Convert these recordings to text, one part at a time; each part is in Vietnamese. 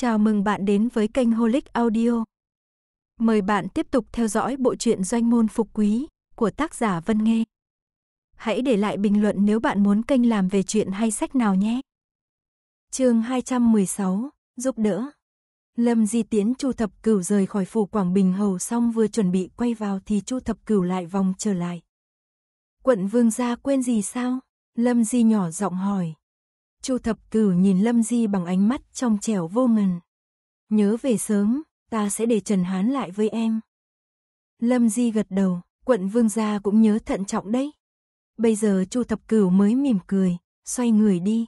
Chào mừng bạn đến với kênh Holic Audio. Mời bạn tiếp tục theo dõi bộ truyện Doanh môn phục quý của tác giả Vân Nghê. Hãy để lại bình luận nếu bạn muốn kênh làm về chuyện hay sách nào nhé. Chương 216: Giúp đỡ. Lâm Di Tiến Chu Thập Cửu rời khỏi phủ Quảng Bình hầu xong vừa chuẩn bị quay vào thì Chu Thập Cửu lại vòng trở lại. Quận Vương gia quên gì sao? Lâm Di nhỏ giọng hỏi, Chu thập cửu nhìn Lâm Di bằng ánh mắt trong trẻo vô ngần. Nhớ về sớm, ta sẽ để Trần Hán lại với em. Lâm Di gật đầu, quận vương gia cũng nhớ thận trọng đấy. Bây giờ Chu thập cửu mới mỉm cười, xoay người đi.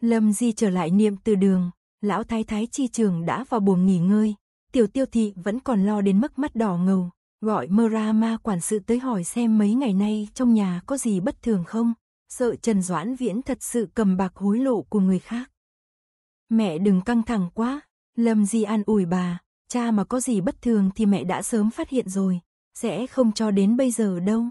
Lâm Di trở lại niệm từ đường, lão thái thái chi trường đã vào buồng nghỉ ngơi, tiểu tiêu thị vẫn còn lo đến mức mắt đỏ ngầu, gọi Mơ Ma quản sự tới hỏi xem mấy ngày nay trong nhà có gì bất thường không sợ Trần Doãn Viễn thật sự cầm bạc hối lộ của người khác. Mẹ đừng căng thẳng quá, Lâm Di an ủi bà, cha mà có gì bất thường thì mẹ đã sớm phát hiện rồi, sẽ không cho đến bây giờ đâu.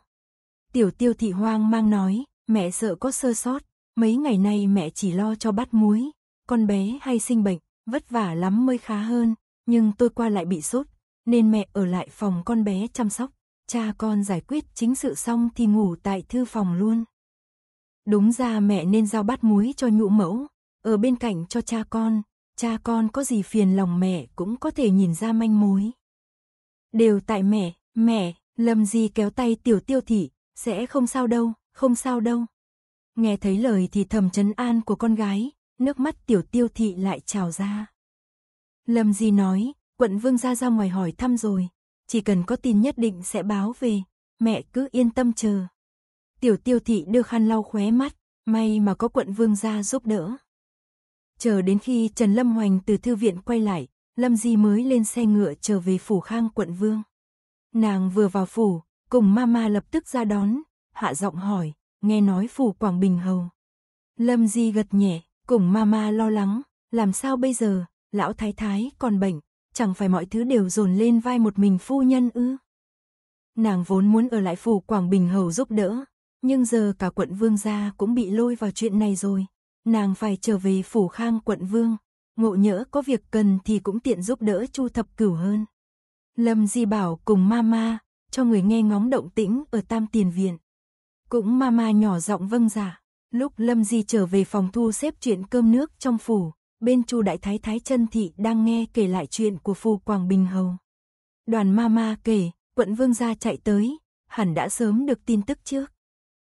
Tiểu tiêu thị hoang mang nói, mẹ sợ có sơ sót, mấy ngày nay mẹ chỉ lo cho bát muối, con bé hay sinh bệnh, vất vả lắm mới khá hơn, nhưng tôi qua lại bị sốt, nên mẹ ở lại phòng con bé chăm sóc, cha con giải quyết chính sự xong thì ngủ tại thư phòng luôn. Đúng ra mẹ nên giao bát muối cho nhũ mẫu, ở bên cạnh cho cha con, cha con có gì phiền lòng mẹ cũng có thể nhìn ra manh mối. Đều tại mẹ, mẹ, lầm gì kéo tay tiểu tiêu thị, sẽ không sao đâu, không sao đâu. Nghe thấy lời thì thầm trấn an của con gái, nước mắt tiểu tiêu thị lại trào ra. Lâm Di nói, quận vương ra ra ngoài hỏi thăm rồi, chỉ cần có tin nhất định sẽ báo về, mẹ cứ yên tâm chờ. Tiểu tiêu thị đưa khăn lau khóe mắt, may mà có quận vương gia giúp đỡ. Chờ đến khi Trần Lâm Hoành từ thư viện quay lại, Lâm Di mới lên xe ngựa trở về phủ khang quận vương. Nàng vừa vào phủ, cùng mama lập tức ra đón, hạ giọng hỏi, nghe nói phủ Quảng Bình Hầu. Lâm Di gật nhẹ, cùng mama lo lắng, làm sao bây giờ, lão thái thái còn bệnh, chẳng phải mọi thứ đều dồn lên vai một mình phu nhân ư. Nàng vốn muốn ở lại phủ Quảng Bình Hầu giúp đỡ, nhưng giờ cả quận vương gia cũng bị lôi vào chuyện này rồi. Nàng phải trở về phủ khang quận vương. Ngộ nhỡ có việc cần thì cũng tiện giúp đỡ chu thập cửu hơn. Lâm Di bảo cùng mama, cho người nghe ngóng động tĩnh ở tam tiền viện. Cũng mama nhỏ giọng vâng giả. Dạ. Lúc Lâm Di trở về phòng thu xếp chuyện cơm nước trong phủ, bên Chu Đại Thái Thái Trân Thị đang nghe kể lại chuyện của Phu Quảng Bình Hầu. Đoàn Mama kể, quận vương gia chạy tới, hẳn đã sớm được tin tức trước.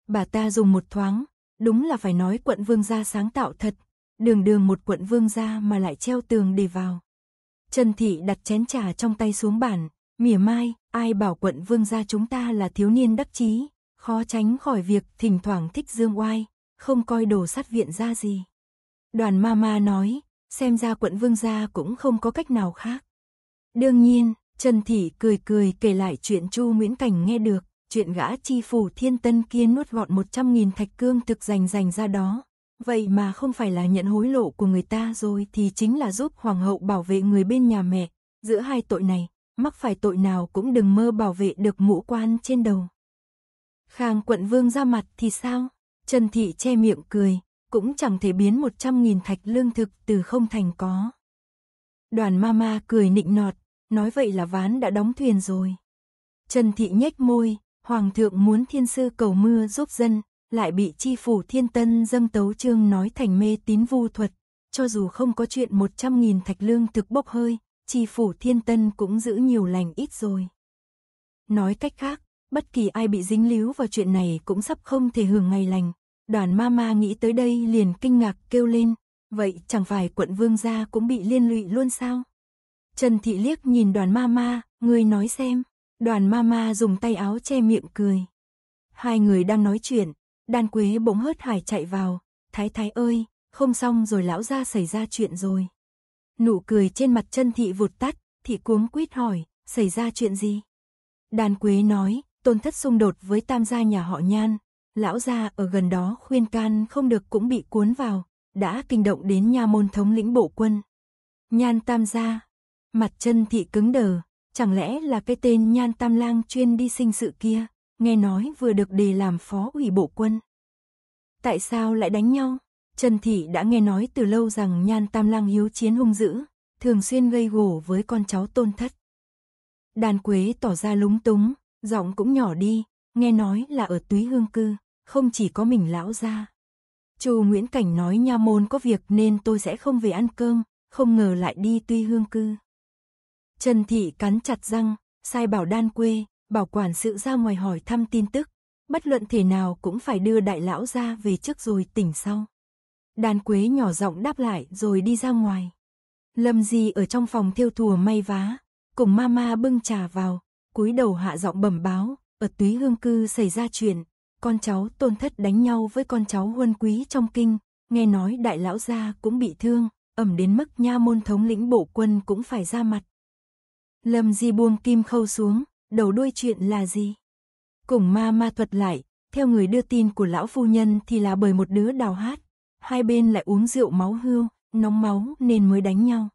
Bà ta dùng một thoáng, đúng là phải nói quận vương gia sáng tạo thật, đường đường một quận vương gia mà lại treo tường để vào. Trần Thị đặt chén trà trong tay xuống bàn, mỉa mai, ai bảo quận vương gia chúng ta là thiếu niên đắc chí, khó tránh khỏi việc thỉnh thoảng thích dương oai, không coi đồ sát viện ra gì. Đoàn Mama nói, xem ra quận vương gia cũng không có cách nào khác. Đương nhiên, Trần Thị cười cười kể lại chuyện Chu Nguyễn Cảnh nghe được chuyện gã chi phủ thiên tân kia nuốt gọn 100.000 thạch cương thực rành rành ra đó. Vậy mà không phải là nhận hối lộ của người ta rồi thì chính là giúp hoàng hậu bảo vệ người bên nhà mẹ. Giữa hai tội này, mắc phải tội nào cũng đừng mơ bảo vệ được mũ quan trên đầu. Khang quận vương ra mặt thì sao? Trần Thị che miệng cười, cũng chẳng thể biến 100.000 thạch lương thực từ không thành có. Đoàn mama cười nịnh nọt, nói vậy là ván đã đóng thuyền rồi. Trần Thị nhếch môi, Hoàng thượng muốn thiên sư cầu mưa giúp dân, lại bị chi phủ thiên tân dâm tấu trương nói thành mê tín vu thuật. Cho dù không có chuyện 100.000 thạch lương thực bốc hơi, chi phủ thiên tân cũng giữ nhiều lành ít rồi. Nói cách khác, bất kỳ ai bị dính líu vào chuyện này cũng sắp không thể hưởng ngày lành. Đoàn ma ma nghĩ tới đây liền kinh ngạc kêu lên, vậy chẳng phải quận vương gia cũng bị liên lụy luôn sao? Trần Thị Liếc nhìn đoàn ma ma, người nói xem. Đoàn mama dùng tay áo che miệng cười. Hai người đang nói chuyện, đan quế bỗng hớt hải chạy vào. Thái thái ơi, không xong rồi lão gia xảy ra chuyện rồi. Nụ cười trên mặt chân thị vụt tắt, thị cuống quýt hỏi, xảy ra chuyện gì? Đan quế nói, tôn thất xung đột với tam gia nhà họ nhan. Lão gia ở gần đó khuyên can không được cũng bị cuốn vào, đã kinh động đến nha môn thống lĩnh bộ quân. Nhan tam gia, mặt chân thị cứng đờ, Chẳng lẽ là cái tên Nhan Tam Lang chuyên đi sinh sự kia, nghe nói vừa được đề làm phó ủy bộ quân. Tại sao lại đánh nhau? Trần Thị đã nghe nói từ lâu rằng Nhan Tam Lang hiếu chiến hung dữ, thường xuyên gây gổ với con cháu tôn thất. Đàn Quế tỏ ra lúng túng, giọng cũng nhỏ đi, nghe nói là ở túy hương cư, không chỉ có mình lão ra. Chu Nguyễn Cảnh nói nha môn có việc nên tôi sẽ không về ăn cơm, không ngờ lại đi tuy hương cư. Trần Thị cắn chặt răng, sai bảo đan quê, bảo quản sự ra ngoài hỏi thăm tin tức. Bất luận thể nào cũng phải đưa đại lão ra về trước rồi tỉnh sau. đàn quế nhỏ giọng đáp lại rồi đi ra ngoài. Lâm Di ở trong phòng thiêu thùa may vá, cùng mama bưng trà vào, cúi đầu hạ giọng bẩm báo, ở túy hương cư xảy ra chuyện, con cháu tôn thất đánh nhau với con cháu huân quý trong kinh, nghe nói đại lão gia cũng bị thương, ẩm đến mức nha môn thống lĩnh bộ quân cũng phải ra mặt. Lâm Di buông kim khâu xuống, đầu đuôi chuyện là gì? Cùng ma ma thuật lại, theo người đưa tin của lão phu nhân thì là bởi một đứa đào hát. Hai bên lại uống rượu máu hưu, nóng máu nên mới đánh nhau.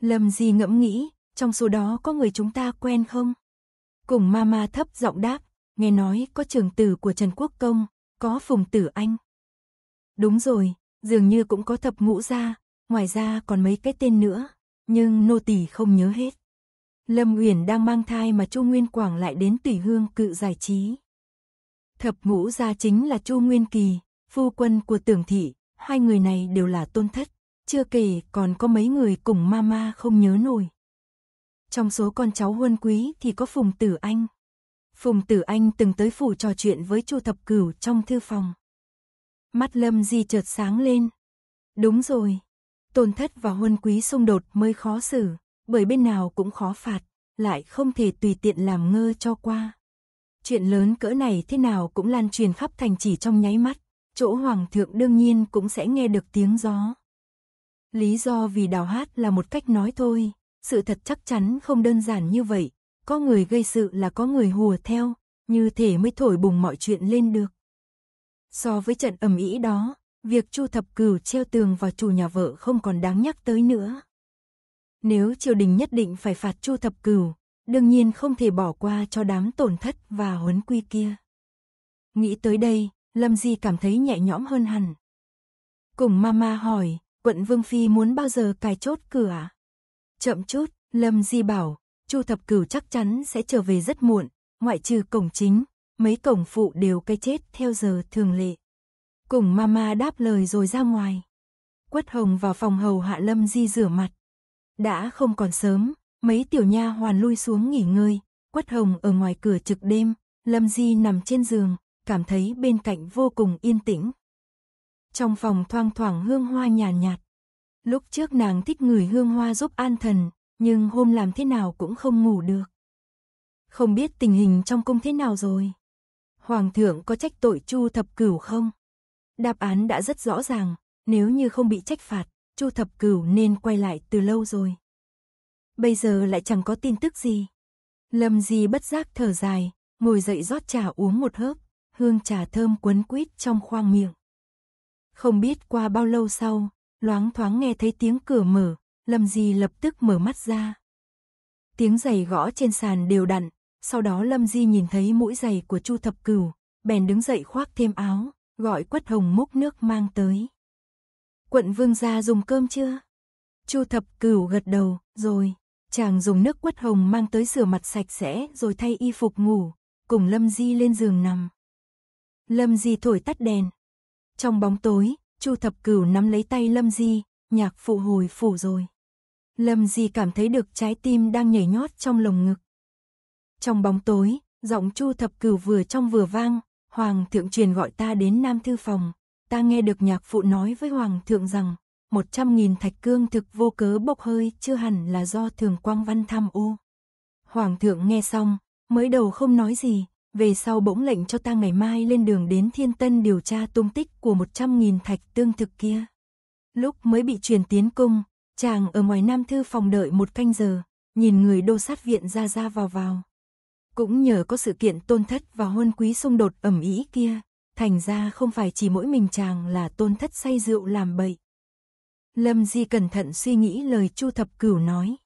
Lâm Di ngẫm nghĩ, trong số đó có người chúng ta quen không? Cùng ma ma thấp giọng đáp, nghe nói có trường tử của Trần Quốc Công, có phùng tử anh. Đúng rồi, dường như cũng có thập ngũ gia, ngoài ra còn mấy cái tên nữa, nhưng nô tỳ không nhớ hết. Lâm Uyển đang mang thai mà Chu Nguyên Quảng lại đến Tỷ Hương cự giải trí. Thập ngũ gia chính là Chu Nguyên Kỳ, phu quân của Tưởng Thị, hai người này đều là tôn thất, chưa kể còn có mấy người cùng mama không nhớ nổi. Trong số con cháu huân quý thì có Phùng Tử Anh. Phùng Tử Anh từng tới phủ trò chuyện với Chu Thập Cửu trong thư phòng. Mắt Lâm Di chợt sáng lên. Đúng rồi, tôn thất và huân quý xung đột mới khó xử bởi bên nào cũng khó phạt, lại không thể tùy tiện làm ngơ cho qua. Chuyện lớn cỡ này thế nào cũng lan truyền khắp thành chỉ trong nháy mắt, chỗ hoàng thượng đương nhiên cũng sẽ nghe được tiếng gió. Lý do vì đào hát là một cách nói thôi, sự thật chắc chắn không đơn giản như vậy, có người gây sự là có người hùa theo, như thể mới thổi bùng mọi chuyện lên được. So với trận ầm ĩ đó, việc Chu Thập Cửu treo tường vào chủ nhà vợ không còn đáng nhắc tới nữa. Nếu triều đình nhất định phải phạt Chu Thập Cửu, đương nhiên không thể bỏ qua cho đám tổn thất và huấn quy kia. Nghĩ tới đây, Lâm Di cảm thấy nhẹ nhõm hơn hẳn. Cùng mama hỏi, quận Vương Phi muốn bao giờ cài chốt cửa? Chậm chút, Lâm Di bảo, Chu Thập Cửu chắc chắn sẽ trở về rất muộn, ngoại trừ cổng chính, mấy cổng phụ đều cái chết theo giờ thường lệ. Cùng mama đáp lời rồi ra ngoài. Quất Hồng vào phòng hầu hạ Lâm Di rửa mặt. Đã không còn sớm, mấy tiểu nha hoàn lui xuống nghỉ ngơi, Quất Hồng ở ngoài cửa trực đêm, Lâm Di nằm trên giường, cảm thấy bên cạnh vô cùng yên tĩnh. Trong phòng thoang thoảng hương hoa nhàn nhạt, nhạt. Lúc trước nàng thích ngửi hương hoa giúp an thần, nhưng hôm làm thế nào cũng không ngủ được. Không biết tình hình trong cung thế nào rồi. Hoàng thượng có trách tội Chu thập cửu không? Đáp án đã rất rõ ràng, nếu như không bị trách phạt, Chu Thập Cửu nên quay lại từ lâu rồi. Bây giờ lại chẳng có tin tức gì. Lâm Di bất giác thở dài, ngồi dậy rót trà uống một hớp, hương trà thơm quấn quýt trong khoang miệng. Không biết qua bao lâu sau, loáng thoáng nghe thấy tiếng cửa mở, Lâm Di lập tức mở mắt ra. Tiếng giày gõ trên sàn đều đặn, sau đó Lâm Di nhìn thấy mũi giày của Chu Thập Cửu, bèn đứng dậy khoác thêm áo, gọi Quất Hồng múc nước mang tới. Quận vương gia dùng cơm chưa? Chu thập cửu gật đầu, rồi. Chàng dùng nước quất hồng mang tới rửa mặt sạch sẽ rồi thay y phục ngủ, cùng Lâm Di lên giường nằm. Lâm Di thổi tắt đèn. Trong bóng tối, Chu Thập Cửu nắm lấy tay Lâm Di, nhạc phụ hồi phủ rồi. Lâm Di cảm thấy được trái tim đang nhảy nhót trong lồng ngực. Trong bóng tối, giọng Chu Thập Cửu vừa trong vừa vang, Hoàng thượng truyền gọi ta đến Nam Thư Phòng, ta nghe được nhạc phụ nói với Hoàng thượng rằng, một trăm nghìn thạch cương thực vô cớ bốc hơi chưa hẳn là do thường quang văn tham ô. Hoàng thượng nghe xong, mới đầu không nói gì, về sau bỗng lệnh cho ta ngày mai lên đường đến Thiên Tân điều tra tung tích của một trăm nghìn thạch tương thực kia. Lúc mới bị truyền tiến cung, chàng ở ngoài Nam Thư phòng đợi một canh giờ, nhìn người đô sát viện ra ra vào vào. Cũng nhờ có sự kiện tôn thất và hôn quý xung đột ẩm ý kia, Thành ra không phải chỉ mỗi mình chàng là tôn thất say rượu làm bậy. Lâm Di cẩn thận suy nghĩ lời Chu Thập Cửu nói.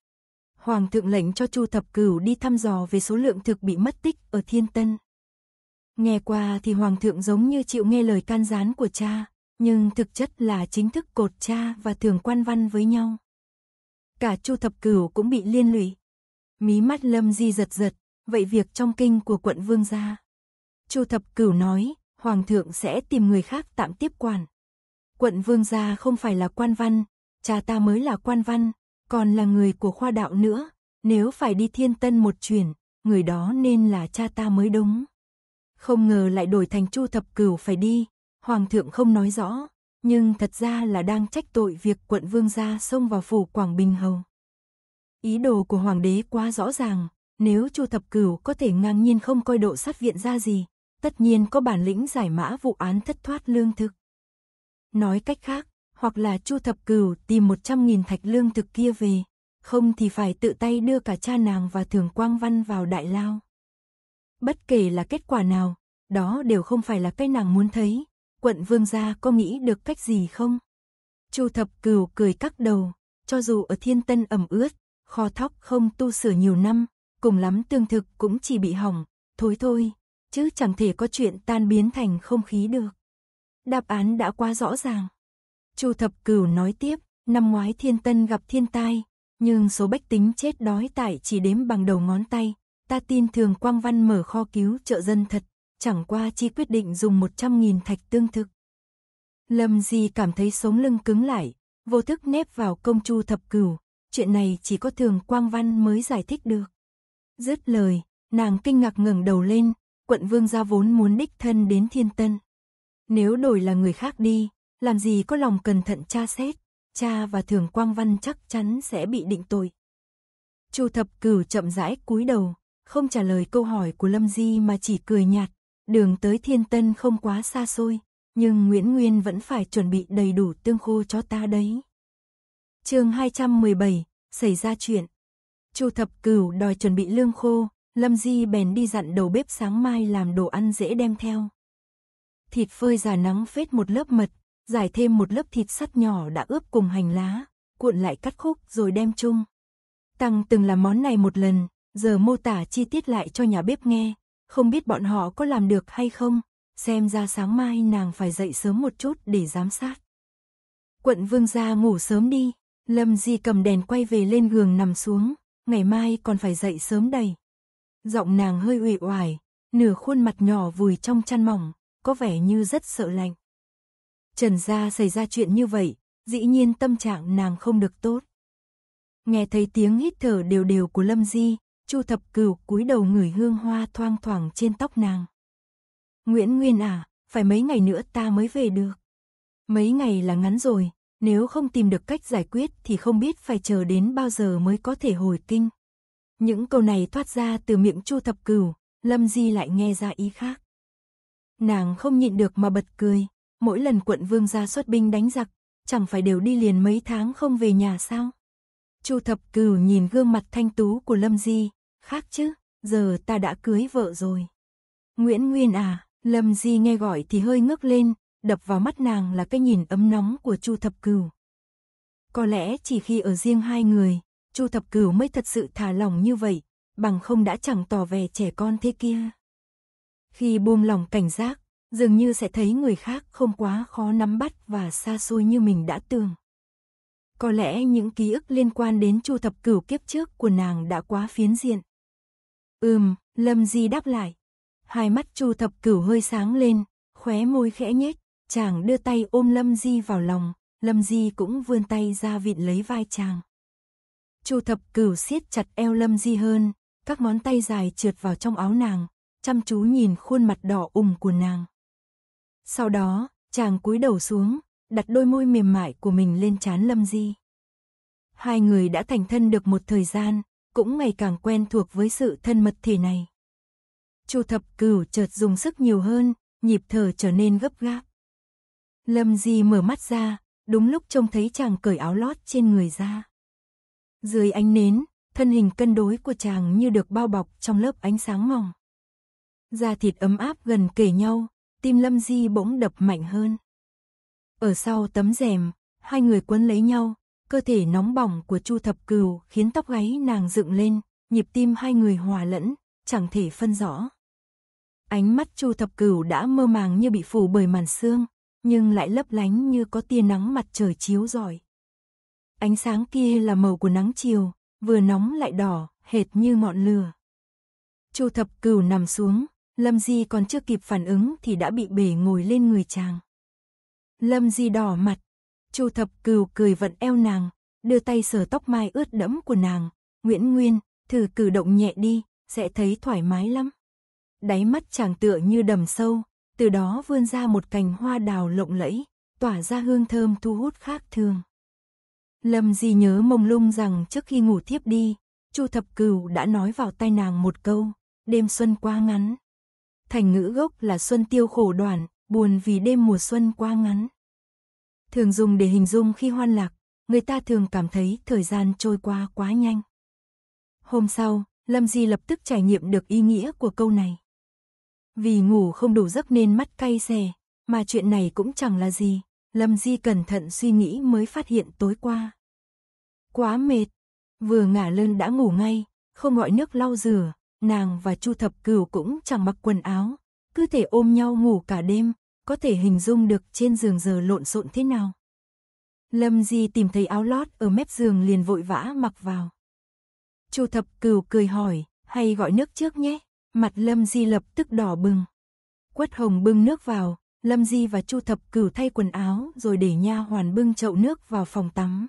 Hoàng thượng lệnh cho Chu Thập Cửu đi thăm dò về số lượng thực bị mất tích ở Thiên Tân. Nghe qua thì Hoàng thượng giống như chịu nghe lời can gián của cha, nhưng thực chất là chính thức cột cha và thường quan văn với nhau. Cả Chu Thập Cửu cũng bị liên lụy. Mí mắt Lâm Di giật giật, vậy việc trong kinh của quận Vương gia. Chu Thập Cửu nói, hoàng thượng sẽ tìm người khác tạm tiếp quản. Quận vương gia không phải là quan văn, cha ta mới là quan văn, còn là người của khoa đạo nữa, nếu phải đi thiên tân một chuyển, người đó nên là cha ta mới đúng. Không ngờ lại đổi thành chu thập cửu phải đi, hoàng thượng không nói rõ, nhưng thật ra là đang trách tội việc quận vương gia xông vào phủ Quảng Bình Hầu. Ý đồ của hoàng đế quá rõ ràng, nếu chu thập cửu có thể ngang nhiên không coi độ sát viện ra gì, tất nhiên có bản lĩnh giải mã vụ án thất thoát lương thực. Nói cách khác, hoặc là Chu Thập Cửu tìm 100.000 thạch lương thực kia về, không thì phải tự tay đưa cả cha nàng và Thường Quang Văn vào đại lao. Bất kể là kết quả nào, đó đều không phải là cái nàng muốn thấy, quận vương gia có nghĩ được cách gì không? Chu Thập Cửu cười cắc đầu, cho dù ở thiên tân ẩm ướt, kho thóc không tu sửa nhiều năm, cùng lắm tương thực cũng chỉ bị hỏng, thối thôi, chứ chẳng thể có chuyện tan biến thành không khí được. Đáp án đã quá rõ ràng. Chu Thập Cửu nói tiếp, năm ngoái thiên tân gặp thiên tai, nhưng số bách tính chết đói tại chỉ đếm bằng đầu ngón tay. Ta tin thường Quang Văn mở kho cứu trợ dân thật, chẳng qua chi quyết định dùng 100.000 thạch tương thực. Lâm Di cảm thấy sống lưng cứng lại, vô thức nép vào công chu thập cửu, chuyện này chỉ có thường Quang Văn mới giải thích được. Dứt lời, nàng kinh ngạc ngẩng đầu lên, quận vương gia vốn muốn đích thân đến thiên tân. Nếu đổi là người khác đi, làm gì có lòng cẩn thận tra xét, cha và thường quang văn chắc chắn sẽ bị định tội. Chu thập cửu chậm rãi cúi đầu, không trả lời câu hỏi của Lâm Di mà chỉ cười nhạt, đường tới thiên tân không quá xa xôi, nhưng Nguyễn Nguyên vẫn phải chuẩn bị đầy đủ tương khô cho ta đấy. chương 217, xảy ra chuyện. Chu thập cửu đòi chuẩn bị lương khô, Lâm Di bèn đi dặn đầu bếp sáng mai làm đồ ăn dễ đem theo. Thịt phơi già nắng phết một lớp mật, giải thêm một lớp thịt sắt nhỏ đã ướp cùng hành lá, cuộn lại cắt khúc rồi đem chung. Tăng từng làm món này một lần, giờ mô tả chi tiết lại cho nhà bếp nghe, không biết bọn họ có làm được hay không, xem ra sáng mai nàng phải dậy sớm một chút để giám sát. Quận vương gia ngủ sớm đi, Lâm Di cầm đèn quay về lên giường nằm xuống, ngày mai còn phải dậy sớm đầy. Giọng nàng hơi uể oải, nửa khuôn mặt nhỏ vùi trong chăn mỏng, có vẻ như rất sợ lạnh. Trần gia xảy ra chuyện như vậy, dĩ nhiên tâm trạng nàng không được tốt. Nghe thấy tiếng hít thở đều đều của Lâm Di, Chu Thập Cửu cúi đầu ngửi hương hoa thoang thoảng trên tóc nàng. Nguyễn Nguyên à, phải mấy ngày nữa ta mới về được. Mấy ngày là ngắn rồi, nếu không tìm được cách giải quyết thì không biết phải chờ đến bao giờ mới có thể hồi kinh. Những câu này thoát ra từ miệng Chu Thập Cửu, Lâm Di lại nghe ra ý khác. Nàng không nhịn được mà bật cười, mỗi lần quận vương ra xuất binh đánh giặc, chẳng phải đều đi liền mấy tháng không về nhà sao? Chu Thập Cửu nhìn gương mặt thanh tú của Lâm Di, khác chứ, giờ ta đã cưới vợ rồi. Nguyễn Nguyên à, Lâm Di nghe gọi thì hơi ngước lên, đập vào mắt nàng là cái nhìn ấm nóng của Chu Thập Cửu. Có lẽ chỉ khi ở riêng hai người, Chu Thập Cửu mới thật sự thả lòng như vậy, bằng không đã chẳng tỏ vẻ trẻ con thế kia. Khi buông lòng cảnh giác, dường như sẽ thấy người khác không quá khó nắm bắt và xa xôi như mình đã tưởng. Có lẽ những ký ức liên quan đến Chu Thập Cửu kiếp trước của nàng đã quá phiến diện. Ừm, Lâm Di đáp lại. Hai mắt Chu Thập Cửu hơi sáng lên, khóe môi khẽ nhếch, chàng đưa tay ôm Lâm Di vào lòng, Lâm Di cũng vươn tay ra vịn lấy vai chàng. Chu thập cửu siết chặt eo lâm di hơn, các ngón tay dài trượt vào trong áo nàng, chăm chú nhìn khuôn mặt đỏ ửng của nàng. Sau đó, chàng cúi đầu xuống, đặt đôi môi mềm mại của mình lên trán lâm di. Hai người đã thành thân được một thời gian, cũng ngày càng quen thuộc với sự thân mật thể này. Chu thập cửu chợt dùng sức nhiều hơn, nhịp thở trở nên gấp gáp. Lâm Di mở mắt ra, đúng lúc trông thấy chàng cởi áo lót trên người ra. Dưới ánh nến, thân hình cân đối của chàng như được bao bọc trong lớp ánh sáng mỏng. Da thịt ấm áp gần kề nhau, tim Lâm Di bỗng đập mạnh hơn. Ở sau tấm rèm, hai người quấn lấy nhau, cơ thể nóng bỏng của Chu Thập Cừu khiến tóc gáy nàng dựng lên, nhịp tim hai người hòa lẫn, chẳng thể phân rõ. Ánh mắt Chu Thập cừu đã mơ màng như bị phủ bởi màn sương, nhưng lại lấp lánh như có tia nắng mặt trời chiếu rọi. Ánh sáng kia là màu của nắng chiều, vừa nóng lại đỏ, hệt như ngọn lửa. Châu thập cửu nằm xuống, Lâm Di còn chưa kịp phản ứng thì đã bị bể ngồi lên người chàng. Lâm Di đỏ mặt, Châu thập cửu cười vận eo nàng, đưa tay sờ tóc mai ướt đẫm của nàng. Nguyễn Nguyên, thử cử động nhẹ đi, sẽ thấy thoải mái lắm. Đáy mắt chàng tựa như đầm sâu, từ đó vươn ra một cành hoa đào lộng lẫy, tỏa ra hương thơm thu hút khác thường. Lâm Di nhớ mông lung rằng trước khi ngủ thiếp đi, Chu Thập Cửu đã nói vào tai nàng một câu, đêm xuân quá ngắn. Thành ngữ gốc là xuân tiêu khổ Đoạn, buồn vì đêm mùa xuân quá ngắn. Thường dùng để hình dung khi hoan lạc, người ta thường cảm thấy thời gian trôi qua quá nhanh. Hôm sau, Lâm Di lập tức trải nghiệm được ý nghĩa của câu này. Vì ngủ không đủ giấc nên mắt cay xè, mà chuyện này cũng chẳng là gì, Lâm Di cẩn thận suy nghĩ mới phát hiện tối qua. Quá mệt, vừa ngả lưng đã ngủ ngay, không gọi nước lau rửa, nàng và Chu Thập Cửu cũng chẳng mặc quần áo, cứ thể ôm nhau ngủ cả đêm, có thể hình dung được trên giường giờ lộn xộn thế nào. Lâm Di tìm thấy áo lót ở mép giường liền vội vã mặc vào. Chu Thập Cửu cười hỏi, hay gọi nước trước nhé, mặt Lâm Di lập tức đỏ bừng. Quất Hồng bưng nước vào, Lâm Di và Chu Thập Cửu thay quần áo rồi để nha hoàn bưng chậu nước vào phòng tắm.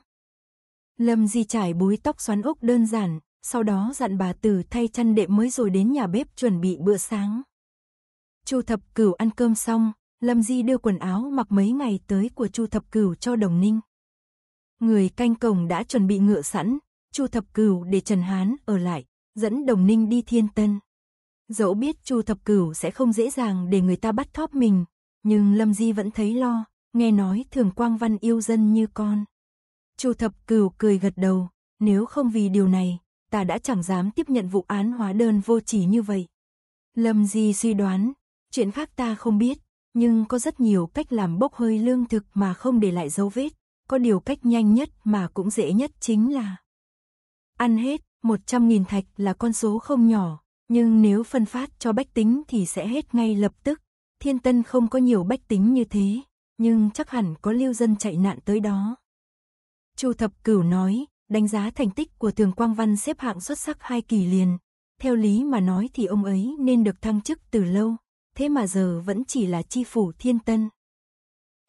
Lâm Di trải búi tóc xoắn ốc đơn giản, sau đó dặn bà Từ thay chăn đệm mới rồi đến nhà bếp chuẩn bị bữa sáng. Chu Thập Cửu ăn cơm xong, Lâm Di đưa quần áo mặc mấy ngày tới của Chu Thập Cửu cho Đồng Ninh. Người canh cổng đã chuẩn bị ngựa sẵn, Chu Thập Cửu để Trần Hán ở lại, dẫn Đồng Ninh đi Thiên Tân. Dẫu biết Chu Thập Cửu sẽ không dễ dàng để người ta bắt thóp mình, nhưng Lâm Di vẫn thấy lo, nghe nói Thường Quang Văn yêu dân như con. Chu Thập Cửu cười gật đầu, nếu không vì điều này, ta đã chẳng dám tiếp nhận vụ án hóa đơn vô chỉ như vậy. Lâm Di suy đoán, chuyện khác ta không biết, nhưng có rất nhiều cách làm bốc hơi lương thực mà không để lại dấu vết, có điều cách nhanh nhất mà cũng dễ nhất chính là ăn hết 100.000 thạch là con số không nhỏ, nhưng nếu phân phát cho bách tính thì sẽ hết ngay lập tức. Thiên Tân không có nhiều bách tính như thế, nhưng chắc hẳn có lưu dân chạy nạn tới đó. Chu Thập Cửu nói, đánh giá thành tích của Tường Quang Văn xếp hạng xuất sắc hai kỳ liền. Theo lý mà nói thì ông ấy nên được thăng chức từ lâu, thế mà giờ vẫn chỉ là chi phủ Thiên Tân.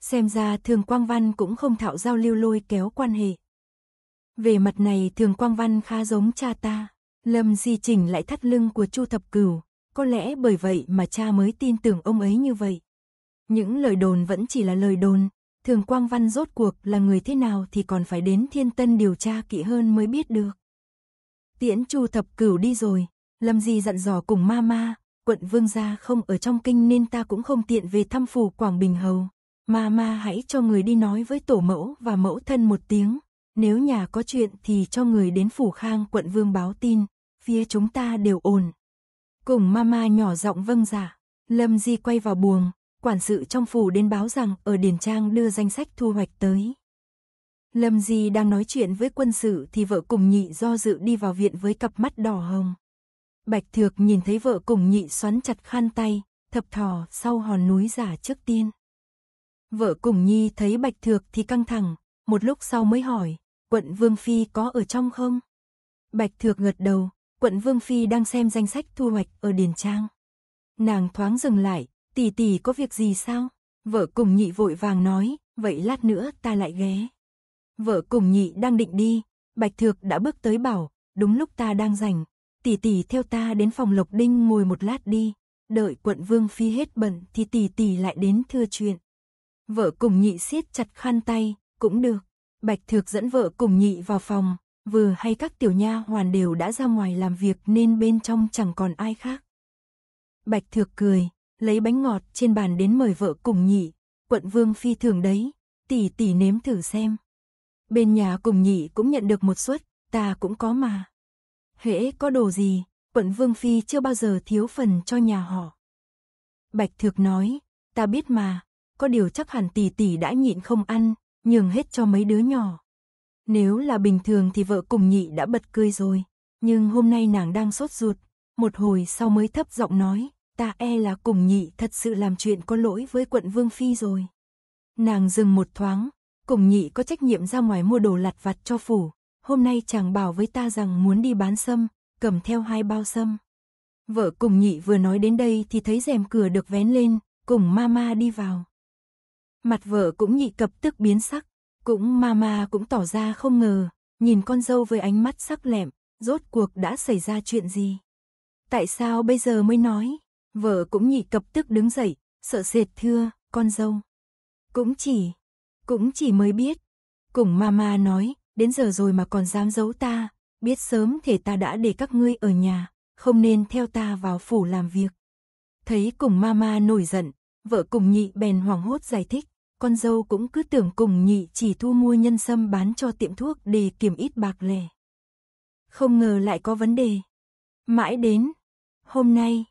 Xem ra Thường Quang Văn cũng không thạo giao lưu lôi kéo quan hệ. Về mặt này Thường Quang Văn khá giống cha ta. Lâm Di chỉnh lại thắt lưng của Chu Thập Cửu, có lẽ bởi vậy mà cha mới tin tưởng ông ấy như vậy. Những lời đồn vẫn chỉ là lời đồn, Thường Quang Văn rốt cuộc là người thế nào thì còn phải đến thiên tân điều tra kỹ hơn mới biết được. Tiễn Chu thập cửu đi rồi, Lâm Di dặn dò cùng Mama, quận Vương gia không ở trong kinh nên ta cũng không tiện về thăm phủ Quảng Bình Hầu. Mama hãy cho người đi nói với tổ mẫu và mẫu thân một tiếng, nếu nhà có chuyện thì cho người đến phủ Khang quận Vương báo tin, phía chúng ta đều ổn, Cùng mama nhỏ giọng vâng dạ Lâm Di quay vào buồng, quản sự trong phủ đến báo rằng ở Điền Trang đưa danh sách thu hoạch tới. Lâm Di đang nói chuyện với quân sự thì vợ cùng nhị do dự đi vào viện với cặp mắt đỏ hồng. Bạch Thược nhìn thấy vợ cùng nhị xoắn chặt khăn tay, thập thò sau hòn núi giả trước tiên. Vợ cùng nhi thấy Bạch Thược thì căng thẳng, một lúc sau mới hỏi, quận Vương Phi có ở trong không? Bạch Thược gật đầu, quận Vương Phi đang xem danh sách thu hoạch ở Điền Trang. Nàng thoáng dừng lại, tỷ tỷ có việc gì sao? Vợ cùng nhị vội vàng nói, vậy lát nữa ta lại ghé. Vợ cùng nhị đang định đi, Bạch Thược đã bước tới bảo, đúng lúc ta đang rảnh, tỷ tỷ theo ta đến phòng Lộc Đinh ngồi một lát đi, đợi quận Vương Phi hết bận thì tỷ tỷ lại đến thưa chuyện. Vợ cùng nhị siết chặt khăn tay, cũng được. Bạch Thược dẫn vợ cùng nhị vào phòng, vừa hay các tiểu nha hoàn đều đã ra ngoài làm việc nên bên trong chẳng còn ai khác. Bạch Thược cười, lấy bánh ngọt trên bàn đến mời vợ cùng nhị, quận vương phi thường đấy, tỷ tỷ nếm thử xem. Bên nhà cùng nhị cũng nhận được một suất, ta cũng có mà. Hễ có đồ gì, quận vương phi chưa bao giờ thiếu phần cho nhà họ. Bạch Thược nói, ta biết mà, có điều chắc hẳn tỷ tỷ đã nhịn không ăn, nhường hết cho mấy đứa nhỏ. Nếu là bình thường thì vợ cùng nhị đã bật cười rồi, nhưng hôm nay nàng đang sốt ruột, một hồi sau mới thấp giọng nói, ta e là cùng nhị thật sự làm chuyện có lỗi với quận Vương Phi rồi. Nàng dừng một thoáng, cùng nhị có trách nhiệm ra ngoài mua đồ lặt vặt cho phủ, hôm nay chàng bảo với ta rằng muốn đi bán sâm, cầm theo hai bao sâm. Vợ cùng nhị vừa nói đến đây thì thấy rèm cửa được vén lên, cùng mama đi vào. Mặt vợ cũng nhị cập tức biến sắc, cũng mama cũng tỏ ra không ngờ, nhìn con dâu với ánh mắt sắc lẹm, rốt cuộc đã xảy ra chuyện gì? Tại sao bây giờ mới nói? Vợ cũng nhị cập tức đứng dậy, sợ sệt thưa, con dâu. Cũng chỉ, cũng chỉ mới biết. Cùng mama nói, đến giờ rồi mà còn dám giấu ta, biết sớm thể ta đã để các ngươi ở nhà, không nên theo ta vào phủ làm việc. Thấy cùng mama nổi giận, vợ cùng nhị bèn hoảng hốt giải thích con dâu cũng cứ tưởng cùng nhị chỉ thu mua nhân sâm bán cho tiệm thuốc để kiếm ít bạc lẻ. Không ngờ lại có vấn đề. Mãi đến, hôm nay,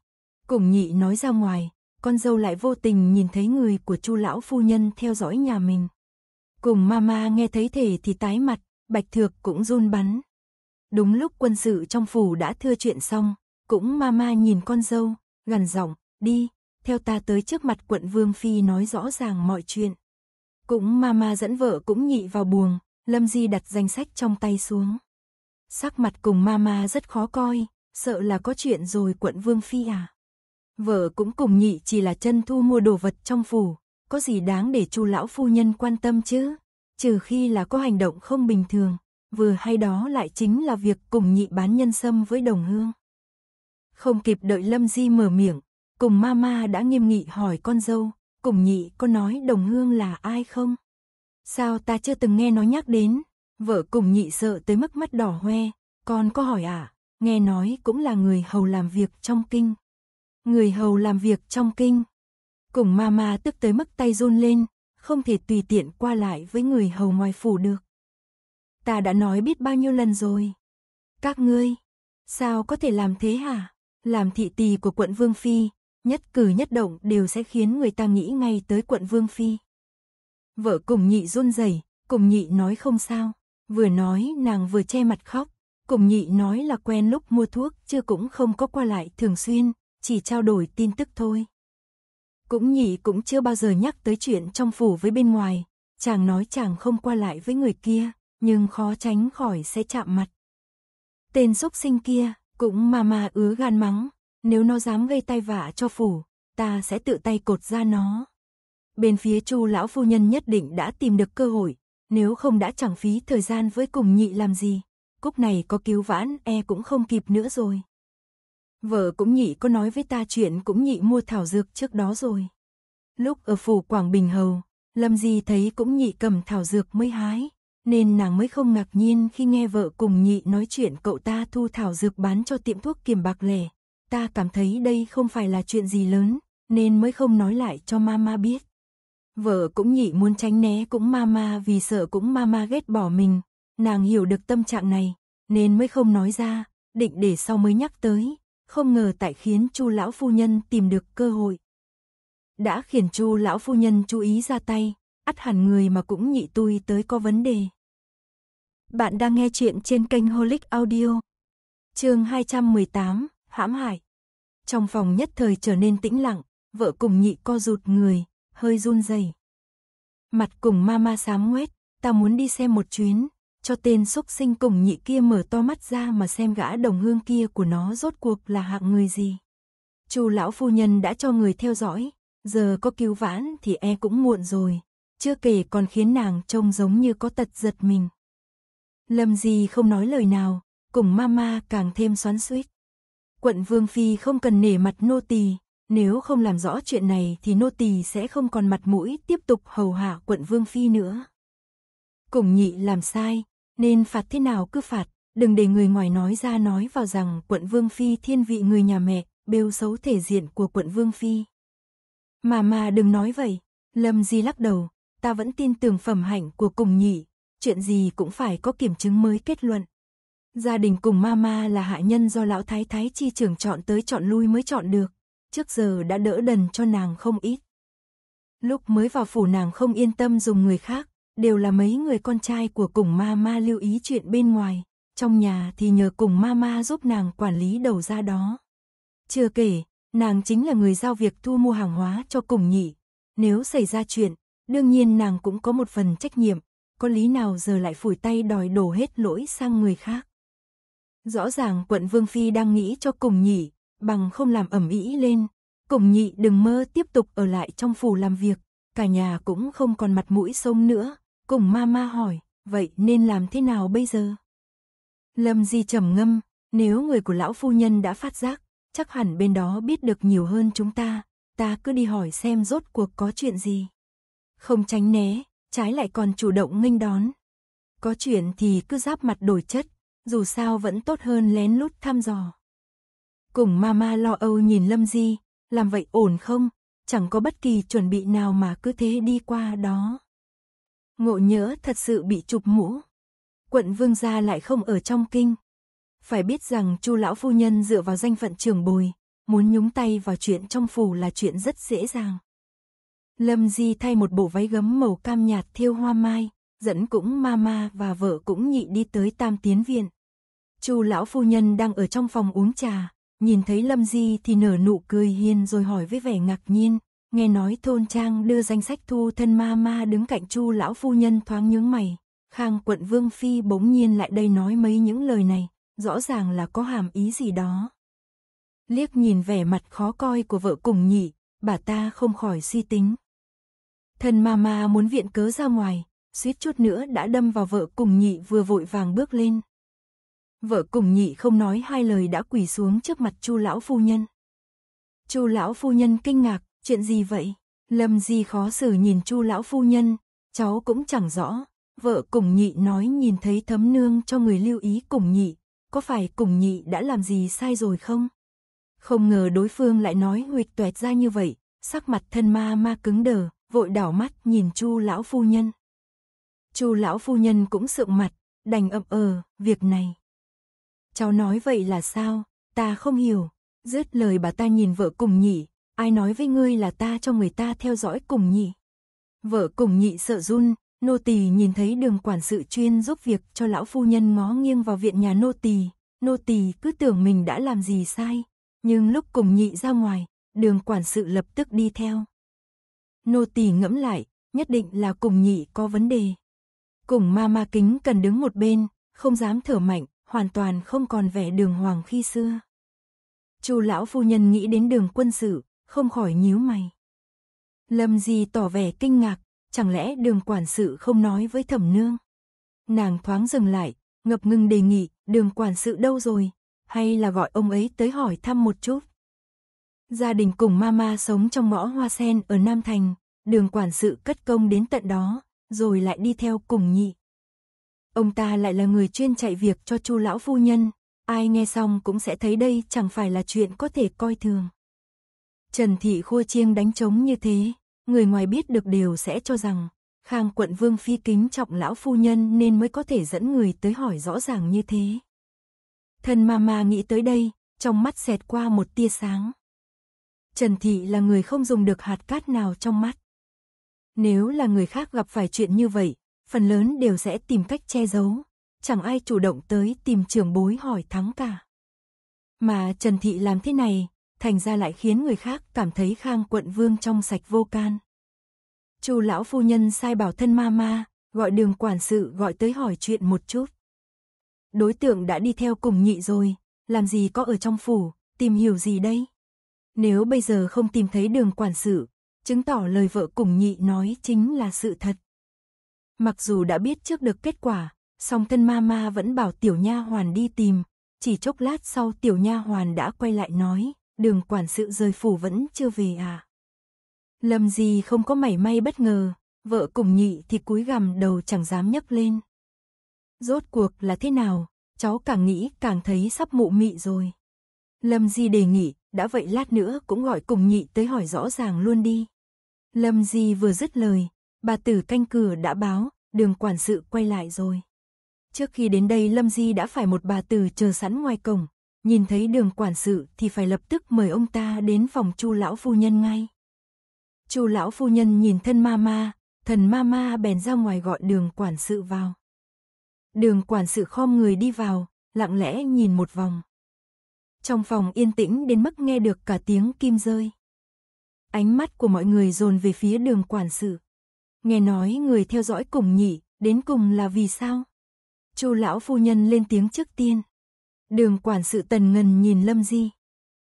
cùng nhị nói ra ngoài, con dâu lại vô tình nhìn thấy người của chu lão phu nhân theo dõi nhà mình. Cùng mama nghe thấy thể thì tái mặt, bạch thược cũng run bắn. Đúng lúc quân sự trong phủ đã thưa chuyện xong, cũng mama nhìn con dâu, gần giọng, đi, theo ta tới trước mặt quận Vương Phi nói rõ ràng mọi chuyện. Cũng mama dẫn vợ cũng nhị vào buồng, Lâm Di đặt danh sách trong tay xuống. Sắc mặt cùng mama rất khó coi, sợ là có chuyện rồi quận Vương Phi à. Vợ cũng cùng nhị chỉ là chân thu mua đồ vật trong phủ, có gì đáng để chu lão phu nhân quan tâm chứ, trừ khi là có hành động không bình thường, vừa hay đó lại chính là việc cùng nhị bán nhân sâm với đồng hương. Không kịp đợi Lâm Di mở miệng, cùng mama đã nghiêm nghị hỏi con dâu, Cùng nhị có nói đồng hương là ai không? Sao ta chưa từng nghe nó nhắc đến? Vợ cùng nhị sợ tới mức mắt đỏ hoe, con có hỏi à? Nghe nói cũng là người hầu làm việc trong kinh. Người hầu làm việc trong kinh. Cùng mama tức tới mức tay run lên, không thể tùy tiện qua lại với người hầu ngoài phủ được. Ta đã nói biết bao nhiêu lần rồi. Các ngươi, sao có thể làm thế hả? Làm thị tỳ của quận Vương Phi, nhất cử nhất động đều sẽ khiến người ta nghĩ ngay tới quận Vương Phi. Vợ cùng nhị run rẩy cùng nhị nói không sao, vừa nói nàng vừa che mặt khóc, cùng nhị nói là quen lúc mua thuốc chưa cũng không có qua lại thường xuyên, chỉ trao đổi tin tức thôi. Cũng nhị cũng chưa bao giờ nhắc tới chuyện trong phủ với bên ngoài, chàng nói chàng không qua lại với người kia, nhưng khó tránh khỏi sẽ chạm mặt. Tên xúc sinh kia, cũng mà mà ứa gan mắng, nếu nó dám gây tai vạ cho phủ, ta sẽ tự tay cột ra nó. Bên phía Chu lão phu nhân nhất định đã tìm được cơ hội, nếu không đã chẳng phí thời gian với cùng nhị làm gì. Cúc này có cứu vãn e cũng không kịp nữa rồi. Vợ cũng nhị có nói với ta chuyện cũng nhị mua thảo dược trước đó rồi. Lúc ở phủ Quảng Bình Hầu, Lâm Di thấy cũng nhị cầm thảo dược mới hái, nên nàng mới không ngạc nhiên khi nghe vợ cùng nhị nói chuyện cậu ta thu thảo dược bán cho tiệm thuốc kiềm bạc lẻ, ta cảm thấy đây không phải là chuyện gì lớn, nên mới không nói lại cho mama biết. Vợ cũng nhỉ muốn tránh né cũng mama vì sợ cũng mama ghét bỏ mình, nàng hiểu được tâm trạng này, nên mới không nói ra, định để sau mới nhắc tới, không ngờ tại khiến chu lão phu nhân tìm được cơ hội. Đã khiến chu lão phu nhân chú ý ra tay, ắt hẳn người mà cũng nhị tôi tới có vấn đề. Bạn đang nghe chuyện trên kênh Holic Audio. Chương 218, hãm hại. Trong phòng nhất thời trở nên tĩnh lặng, vợ cùng nhị co rụt người, hơi run rẩy. Mặt cùng mama xám ngoét, ta muốn đi xem một chuyến, cho tên xúc sinh cùng nhị kia mở to mắt ra mà xem gã đồng hương kia của nó rốt cuộc là hạng người gì. Chu lão phu nhân đã cho người theo dõi, giờ có cứu vãn thì e cũng muộn rồi, chưa kể còn khiến nàng trông giống như có tật giật mình. Lâm gì không nói lời nào, cùng mama càng thêm xoắn xuýt. Quận Vương Phi không cần nể mặt nô tỳ, nếu không làm rõ chuyện này thì nô tỳ sẽ không còn mặt mũi tiếp tục hầu hạ quận Vương Phi nữa. Cùng nhị làm sai, nên phạt thế nào cứ phạt, đừng để người ngoài nói ra nói vào rằng quận Vương Phi thiên vị người nhà mẹ, bêu xấu thể diện của quận Vương Phi. Mà mà đừng nói vậy, Lâm Di lắc đầu, ta vẫn tin tưởng phẩm hạnh của cùng nhị, chuyện gì cũng phải có kiểm chứng mới kết luận. Gia đình cùng mama là hạ nhân do lão thái thái chi trưởng chọn tới chọn lui mới chọn được, trước giờ đã đỡ đần cho nàng không ít. Lúc mới vào phủ nàng không yên tâm dùng người khác, đều là mấy người con trai của cùng mama lưu ý chuyện bên ngoài, trong nhà thì nhờ cùng mama giúp nàng quản lý đầu ra đó. Chưa kể, nàng chính là người giao việc thu mua hàng hóa cho cùng nhị, nếu xảy ra chuyện, đương nhiên nàng cũng có một phần trách nhiệm, có lý nào giờ lại phủi tay đòi đổ hết lỗi sang người khác. Rõ ràng quận Vương Phi đang nghĩ cho cùng nhị bằng không làm ẩm ý lên. Cùng nhị đừng mơ tiếp tục ở lại trong phủ làm việc, cả nhà cũng không còn mặt mũi sống nữa. Cùng ma ma hỏi, vậy nên làm thế nào bây giờ? Lâm Di trầm ngâm, nếu người của lão phu nhân đã phát giác, chắc hẳn bên đó biết được nhiều hơn chúng ta, ta cứ đi hỏi xem rốt cuộc có chuyện gì. Không tránh né, trái lại còn chủ động nghênh đón. Có chuyện thì cứ giáp mặt đổi chất, dù sao vẫn tốt hơn lén lút thăm dò. Cùng mama lo âu nhìn Lâm Di, làm vậy ổn không? Chẳng có bất kỳ chuẩn bị nào mà cứ thế đi qua đó. Ngộ nhỡ thật sự bị chụp mũ. Quận vương gia lại không ở trong kinh. Phải biết rằng chu lão phu nhân dựa vào danh phận trưởng bồi, muốn nhúng tay vào chuyện trong phủ là chuyện rất dễ dàng. Lâm Di thay một bộ váy gấm màu cam nhạt thiêu hoa mai, dẫn cũng mama và vợ cũng nhị đi tới tam tiến viện. Chu lão phu nhân đang ở trong phòng uống trà, nhìn thấy Lâm Di thì nở nụ cười hiền rồi hỏi với vẻ ngạc nhiên, nghe nói thôn trang đưa danh sách thu thân ma ma đứng cạnh Chu lão phu nhân thoáng nhướng mày. Khang quận Vương Phi bỗng nhiên lại đây nói mấy những lời này, rõ ràng là có hàm ý gì đó. Liếc nhìn vẻ mặt khó coi của vợ cùng nhị, bà ta không khỏi suy tính. Thân ma muốn viện cớ ra ngoài, suýt chút nữa đã đâm vào vợ cùng nhị vừa vội vàng bước lên, vợ cùng nhị không nói hai lời đã quỳ xuống trước mặt chu lão phu nhân. Chu lão phu nhân kinh ngạc, chuyện gì vậy? Lâm Di khó xử nhìn Chu lão phu nhân, cháu cũng chẳng rõ. Vợ cùng nhị nói nhìn thấy thấm nương cho người lưu ý cùng nhị, có phải cùng nhị đã làm gì sai rồi không? Không ngờ đối phương lại nói huyệt tuẹt ra như vậy, sắc mặt thân ma ma cứng đờ, vội đảo mắt nhìn Chu lão phu nhân. Chu lão phu nhân cũng sượng mặt, đành ậm ờ, việc này cháu nói vậy là sao, ta không hiểu. Dứt lời bà ta nhìn vợ cùng nhị, ai nói với ngươi là ta cho người ta theo dõi cùng nhị. Vợ cùng nhị sợ run, nô tỳ nhìn thấy đường quản sự chuyên giúp việc cho lão phu nhân ngó nghiêng vào viện nhà nô tỳ, nô tỳ cứ tưởng mình đã làm gì sai, nhưng lúc cùng nhị ra ngoài, đường quản sự lập tức đi theo. Nô tỳ ngẫm lại, nhất định là cùng nhị có vấn đề. Cùng ma ma kính cần đứng một bên, không dám thở mạnh, hoàn toàn không còn vẻ đường hoàng khi xưa. Chu lão phu nhân nghĩ đến đường quân sự, không khỏi nhíu mày. Lâm Di tỏ vẻ kinh ngạc, chẳng lẽ đường quản sự không nói với thẩm nương? Nàng thoáng dừng lại, ngập ngừng đề nghị, đường quản sự đâu rồi? Hay là gọi ông ấy tới hỏi thăm một chút? Gia đình cùng mama sống trong ngõ hoa sen ở Nam Thành, đường quản sự cất công đến tận đó, rồi lại đi theo cùng nhị. Ông ta lại là người chuyên chạy việc cho chu lão phu nhân, ai nghe xong cũng sẽ thấy đây chẳng phải là chuyện có thể coi thường. Trần Thị Khua Chiêng đánh trống như thế, người ngoài biết được đều sẽ cho rằng, Khang quận vương phi kính trọng lão phu nhân nên mới có thể dẫn người tới hỏi rõ ràng như thế. Thân ma nghĩ tới đây, trong mắt xẹt qua một tia sáng. Trần Thị là người không dùng được hạt cát nào trong mắt. Nếu là người khác gặp phải chuyện như vậy, phần lớn đều sẽ tìm cách che giấu, chẳng ai chủ động tới tìm trưởng bối hỏi thắng cả. Mà Trần Thị làm thế này, thành ra lại khiến người khác cảm thấy Khang quận vương trong sạch vô can. Chu lão phu nhân sai bảo thân ma ma, gọi đường quản sự gọi tới hỏi chuyện một chút. Đối tượng đã đi theo cùng nhị rồi, làm gì có ở trong phủ, tìm hiểu gì đây? Nếu bây giờ không tìm thấy đường quản sự, chứng tỏ lời vợ cùng nhị nói chính là sự thật. Mặc dù đã biết trước được kết quả, song thân mama vẫn bảo tiểu nha hoàn đi tìm. Chỉ chốc lát sau tiểu nha hoàn đã quay lại nói, đường quản sự rời phủ vẫn chưa về à. Lâm gì không có mảy may bất ngờ, vợ cùng nhị thì cúi gằm đầu chẳng dám nhấc lên. Rốt cuộc là thế nào, cháu càng nghĩ càng thấy sắp mụ mị rồi. Lâm Di đề nghị, đã vậy lát nữa cũng gọi cùng nhị tới hỏi rõ ràng luôn đi. Lâm Di vừa dứt lời, Bà tử canh cửa đã báo, đường quản sự quay lại rồi. Trước khi đến đây Lâm Di đã phải một bà tử chờ sẵn ngoài cổng, nhìn thấy đường quản sự thì phải lập tức mời ông ta đến phòng chu lão phu nhân ngay. Chu lão phu nhân nhìn thân ma ma, thần ma ma bèn ra ngoài gọi đường quản sự vào. Đường quản sự khom người đi vào, lặng lẽ nhìn một vòng. Trong phòng yên tĩnh đến mức nghe được cả tiếng kim rơi. Ánh mắt của mọi người dồn về phía đường quản sự nghe nói người theo dõi cùng nhị đến cùng là vì sao? Chu lão phu nhân lên tiếng trước tiên. Đường quản sự tần ngần nhìn Lâm Di.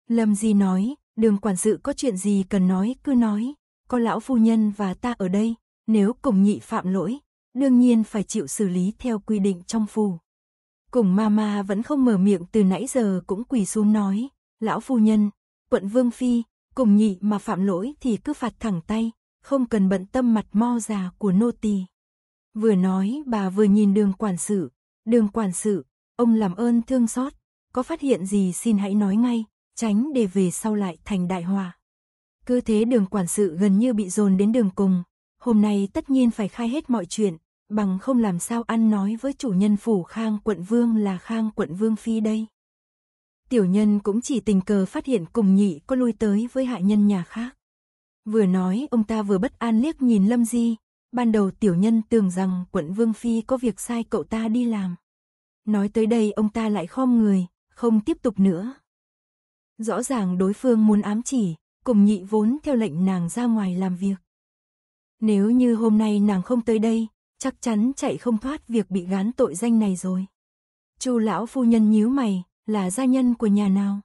Lâm Di nói, đường quản sự có chuyện gì cần nói cứ nói, có lão phu nhân và ta ở đây, nếu cùng nhị phạm lỗi, đương nhiên phải chịu xử lý theo quy định trong phù. Cùng mama vẫn không mở miệng từ nãy giờ cũng quỳ xuống nói, lão phu nhân, quận vương phi, cùng nhị mà phạm lỗi thì cứ phạt thẳng tay, không cần bận tâm mặt mo già của nô tỳ. Vừa nói bà vừa nhìn đường quản sự, đường quản sự, ông làm ơn thương xót, có phát hiện gì xin hãy nói ngay, tránh để về sau lại thành đại hòa Cứ thế đường quản sự gần như bị dồn đến đường cùng, hôm nay tất nhiên phải khai hết mọi chuyện, bằng không làm sao ăn nói với chủ nhân phủ Khang quận Vương là Khang quận Vương Phi đây. Tiểu nhân cũng chỉ tình cờ phát hiện cùng nhị có lui tới với hạ nhân nhà khác. Vừa nói ông ta vừa bất an liếc nhìn Lâm Di, ban đầu tiểu nhân tưởng rằng quận Vương Phi có việc sai cậu ta đi làm. Nói tới đây ông ta lại khom người, không tiếp tục nữa. Rõ ràng đối phương muốn ám chỉ, cùng nhị vốn theo lệnh nàng ra ngoài làm việc. Nếu như hôm nay nàng không tới đây, chắc chắn chạy không thoát việc bị gán tội danh này rồi. Chu lão phu nhân nhíu mày, là gia nhân của nhà nào?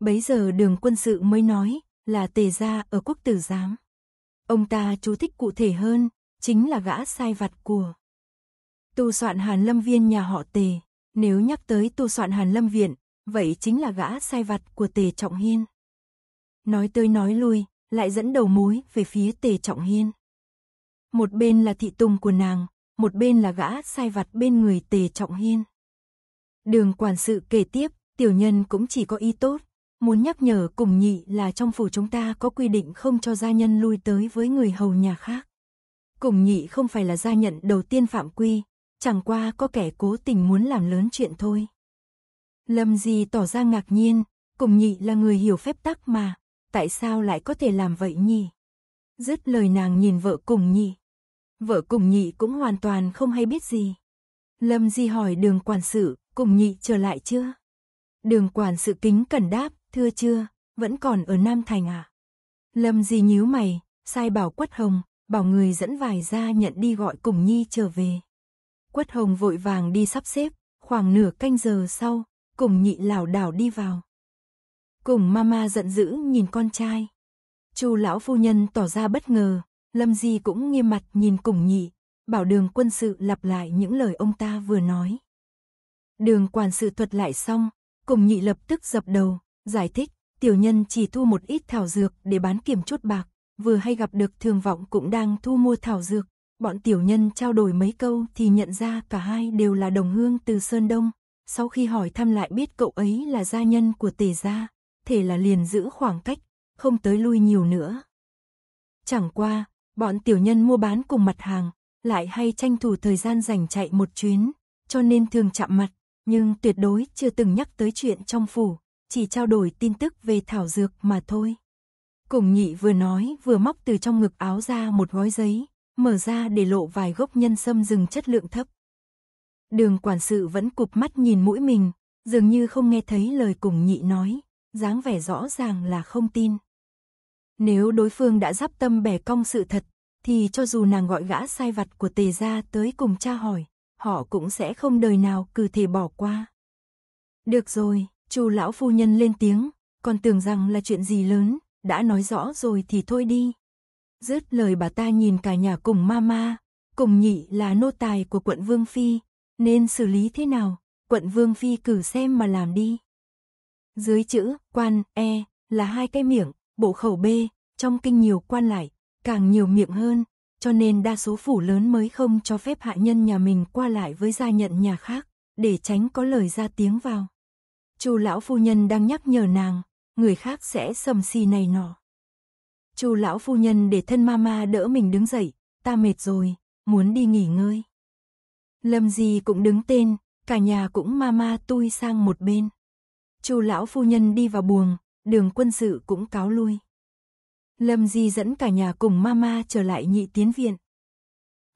Bấy giờ đường quân sự mới nói, là tề gia ở quốc tử giám. Ông ta chú thích cụ thể hơn, chính là gã sai vặt của. Tu soạn Hàn Lâm Viên nhà họ tề, nếu nhắc tới tu soạn Hàn Lâm Viện, vậy chính là gã sai vặt của tề Trọng Hiên. Nói tới nói lui, lại dẫn đầu mối về phía tề Trọng Hiên. Một bên là thị tùng của nàng, một bên là gã sai vặt bên người tề Trọng Hiên. Đường quản sự kể tiếp, tiểu nhân cũng chỉ có ý tốt, Muốn nhắc nhở cùng nhị là trong phủ chúng ta có quy định không cho gia nhân lui tới với người hầu nhà khác. Cùng nhị không phải là gia nhận đầu tiên phạm quy, chẳng qua có kẻ cố tình muốn làm lớn chuyện thôi. Lâm Di tỏ ra ngạc nhiên, cùng nhị là người hiểu phép tắc mà, tại sao lại có thể làm vậy nhỉ? Dứt lời nàng nhìn vợ cùng nhị. Vợ cùng nhị cũng hoàn toàn không hay biết gì. Lâm Di hỏi đường quản sự, cùng nhị trở lại chưa? Đường quản sự kính cần đáp, thưa chưa, vẫn còn ở Nam Thành à? Lâm Di nhíu mày, sai bảo Quất Hồng, bảo người dẫn vài ra nhận đi gọi cùng Nhi trở về. Quất Hồng vội vàng đi sắp xếp, khoảng nửa canh giờ sau, cùng nhị lảo đảo đi vào. Cùng mama giận dữ nhìn con trai. Chu lão phu nhân tỏ ra bất ngờ, Lâm Di cũng nghiêm mặt nhìn cùng nhị, bảo đường quân sự lặp lại những lời ông ta vừa nói. Đường quản sự thuật lại xong, cùng nhị lập tức dập đầu, Giải thích, tiểu nhân chỉ thu một ít thảo dược để bán kiểm chút bạc, vừa hay gặp được thường vọng cũng đang thu mua thảo dược. Bọn tiểu nhân trao đổi mấy câu thì nhận ra cả hai đều là đồng hương từ Sơn Đông. Sau khi hỏi thăm lại biết cậu ấy là gia nhân của tề gia, thể là liền giữ khoảng cách, không tới lui nhiều nữa. Chẳng qua, bọn tiểu nhân mua bán cùng mặt hàng, lại hay tranh thủ thời gian rảnh chạy một chuyến, cho nên thường chạm mặt, nhưng tuyệt đối chưa từng nhắc tới chuyện trong phủ chỉ trao đổi tin tức về thảo dược mà thôi. Cùng nhị vừa nói vừa móc từ trong ngực áo ra một gói giấy, mở ra để lộ vài gốc nhân sâm rừng chất lượng thấp. Đường quản sự vẫn cụp mắt nhìn mũi mình, dường như không nghe thấy lời cùng nhị nói, dáng vẻ rõ ràng là không tin. Nếu đối phương đã giáp tâm bẻ cong sự thật, thì cho dù nàng gọi gã sai vặt của tề gia tới cùng tra hỏi, họ cũng sẽ không đời nào cử thể bỏ qua. Được rồi, Chu lão phu nhân lên tiếng, còn tưởng rằng là chuyện gì lớn, đã nói rõ rồi thì thôi đi. Dứt lời bà ta nhìn cả nhà cùng mama, cùng nhị là nô tài của quận Vương Phi, nên xử lý thế nào, quận Vương Phi cử xem mà làm đi. Dưới chữ quan E là hai cái miệng, bộ khẩu B, trong kinh nhiều quan lại, càng nhiều miệng hơn, cho nên đa số phủ lớn mới không cho phép hạ nhân nhà mình qua lại với gia nhận nhà khác, để tránh có lời ra tiếng vào. Chu lão phu nhân đang nhắc nhở nàng, người khác sẽ sầm xì này nọ. Chu lão phu nhân để thân mama đỡ mình đứng dậy, ta mệt rồi, muốn đi nghỉ ngơi. Lâm Di cũng đứng tên, cả nhà cũng mama tui sang một bên. Chu lão phu nhân đi vào buồng, đường quân sự cũng cáo lui. Lâm Di dẫn cả nhà cùng mama trở lại nhị tiến viện.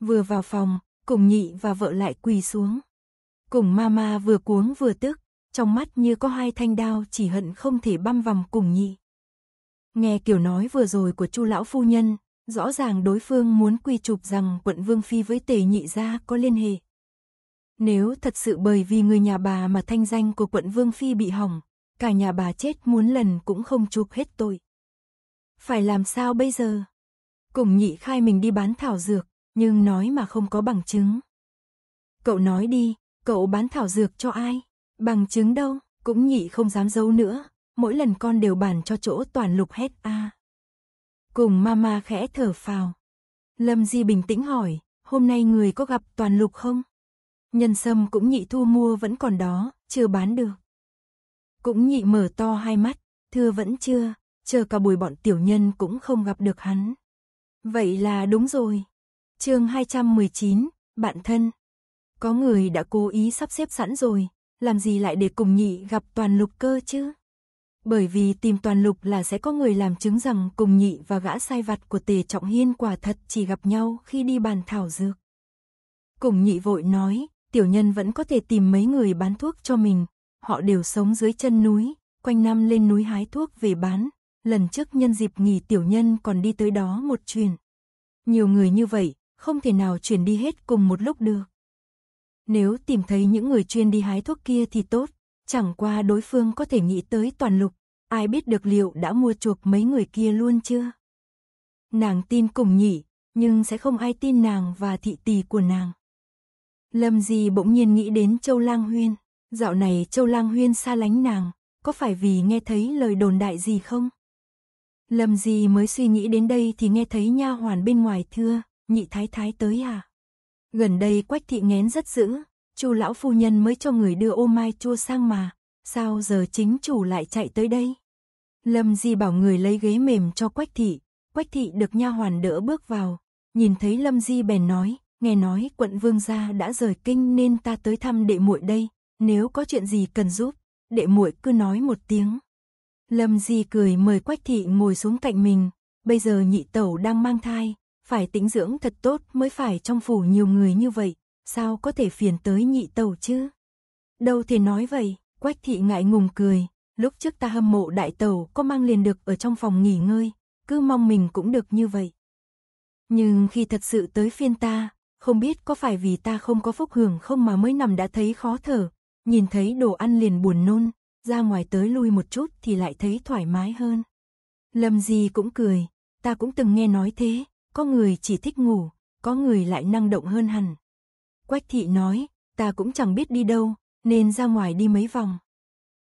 Vừa vào phòng, cùng nhị và vợ lại quỳ xuống. Cùng mama vừa cuống vừa tức, trong mắt như có hai thanh đao chỉ hận không thể băm vằm cùng nhị. Nghe kiểu nói vừa rồi của chu lão phu nhân, rõ ràng đối phương muốn quy chụp rằng quận Vương Phi với tề nhị gia có liên hệ. Nếu thật sự bởi vì người nhà bà mà thanh danh của quận Vương Phi bị hỏng, cả nhà bà chết muốn lần cũng không chụp hết tội. Phải làm sao bây giờ? Cùng nhị khai mình đi bán thảo dược, nhưng nói mà không có bằng chứng. Cậu nói đi, cậu bán thảo dược cho ai? Bằng chứng đâu, cũng nhị không dám giấu nữa, mỗi lần con đều bàn cho chỗ toàn lục hết a. Cùng mama khẽ thở phào. Lâm Di bình tĩnh hỏi, hôm nay người có gặp toàn lục không? Nhân sâm cũng nhị thu mua vẫn còn đó, chưa bán được. Cũng nhị mở to hai mắt, thưa vẫn chưa, chờ cả buổi bọn tiểu nhân cũng không gặp được hắn. Vậy là đúng rồi. chương 219, bạn thân. Có người đã cố ý sắp xếp sẵn rồi, làm gì lại để cùng nhị gặp toàn lục cơ chứ? Bởi vì tìm toàn lục là sẽ có người làm chứng rằng cùng nhị và gã sai vặt của tề trọng hiên quả thật chỉ gặp nhau khi đi bàn thảo dược. Cùng nhị vội nói, tiểu nhân vẫn có thể tìm mấy người bán thuốc cho mình, họ đều sống dưới chân núi, quanh năm lên núi hái thuốc về bán, lần trước nhân dịp nghỉ tiểu nhân còn đi tới đó một chuyến. Nhiều người như vậy, không thể nào chuyển đi hết cùng một lúc được. Nếu tìm thấy những người chuyên đi hái thuốc kia thì tốt, chẳng qua đối phương có thể nghĩ tới toàn lục, ai biết được liệu đã mua chuộc mấy người kia luôn chưa. Nàng tin cùng nhỉ, nhưng sẽ không ai tin nàng và thị tỷ của nàng. Lâm Di bỗng nhiên nghĩ đến Châu Lang Huyên, dạo này Châu Lang Huyên xa lánh nàng, có phải vì nghe thấy lời đồn đại gì không? Lâm Di mới suy nghĩ đến đây thì nghe thấy nha hoàn bên ngoài thưa, nhị thái thái tới à? Gần đây Quách thị nghén rất dữ, Chu lão phu nhân mới cho người đưa ô mai chua sang mà, sao giờ chính chủ lại chạy tới đây? Lâm Di bảo người lấy ghế mềm cho Quách thị, Quách thị được nha hoàn đỡ bước vào, nhìn thấy Lâm Di bèn nói, nghe nói quận vương gia đã rời kinh nên ta tới thăm đệ muội đây, nếu có chuyện gì cần giúp, đệ muội cứ nói một tiếng. Lâm Di cười mời Quách thị ngồi xuống cạnh mình, bây giờ nhị tẩu đang mang thai, phải tính dưỡng thật tốt mới phải trong phủ nhiều người như vậy, sao có thể phiền tới nhị tàu chứ? Đâu thể nói vậy, quách thị ngại ngùng cười, lúc trước ta hâm mộ đại tàu có mang liền được ở trong phòng nghỉ ngơi, cứ mong mình cũng được như vậy. Nhưng khi thật sự tới phiên ta, không biết có phải vì ta không có phúc hưởng không mà mới nằm đã thấy khó thở, nhìn thấy đồ ăn liền buồn nôn, ra ngoài tới lui một chút thì lại thấy thoải mái hơn. Lâm gì cũng cười, ta cũng từng nghe nói thế, có người chỉ thích ngủ, có người lại năng động hơn hẳn. Quách thị nói, ta cũng chẳng biết đi đâu, nên ra ngoài đi mấy vòng.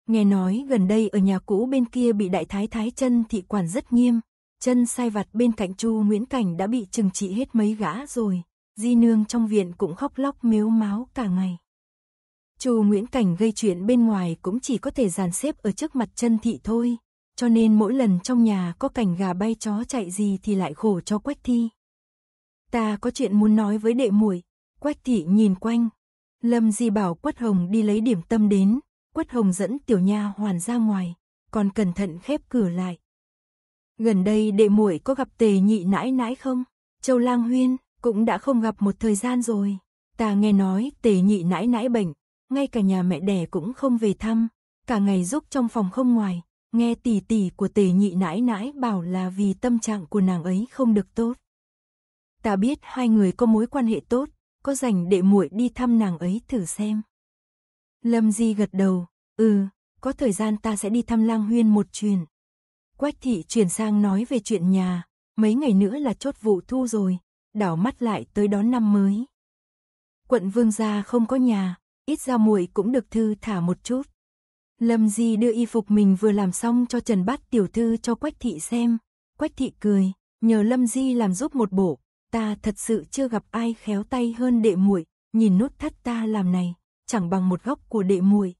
Nghe nói gần đây ở nhà cũ bên kia bị đại thái thái chân thị quản rất nghiêm, chân sai vặt bên cạnh chu Nguyễn Cảnh đã bị trừng trị hết mấy gã rồi, di nương trong viện cũng khóc lóc mếu máo cả ngày. chu Nguyễn Cảnh gây chuyện bên ngoài cũng chỉ có thể dàn xếp ở trước mặt chân thị thôi, cho nên mỗi lần trong nhà có cảnh gà bay chó chạy gì thì lại khổ cho Quách Thi. Ta có chuyện muốn nói với đệ muội. Quách thị nhìn quanh. Lâm Di bảo Quất Hồng đi lấy điểm tâm đến, Quất Hồng dẫn tiểu nha hoàn ra ngoài, còn cẩn thận khép cửa lại. Gần đây đệ muội có gặp Tề Nhị nãi nãi không? Châu Lang Huyên cũng đã không gặp một thời gian rồi. Ta nghe nói Tề Nhị nãi nãi bệnh, ngay cả nhà mẹ đẻ cũng không về thăm, cả ngày giúp trong phòng không ngoài, Nghe tỷ tỷ của tề nhị nãi nãi bảo là vì tâm trạng của nàng ấy không được tốt. Ta biết hai người có mối quan hệ tốt, có dành để muội đi thăm nàng ấy thử xem. Lâm Di gật đầu, ừ, có thời gian ta sẽ đi thăm lang huyên một chuyến. Quách thị chuyển sang nói về chuyện nhà, mấy ngày nữa là chốt vụ thu rồi, đảo mắt lại tới đón năm mới. Quận vương gia không có nhà, ít ra muội cũng được thư thả một chút. Lâm Di đưa y phục mình vừa làm xong cho Trần Bát tiểu thư cho Quách thị xem. Quách thị cười, nhờ Lâm Di làm giúp một bộ, ta thật sự chưa gặp ai khéo tay hơn đệ muội, nhìn nút thắt ta làm này, chẳng bằng một góc của đệ muội.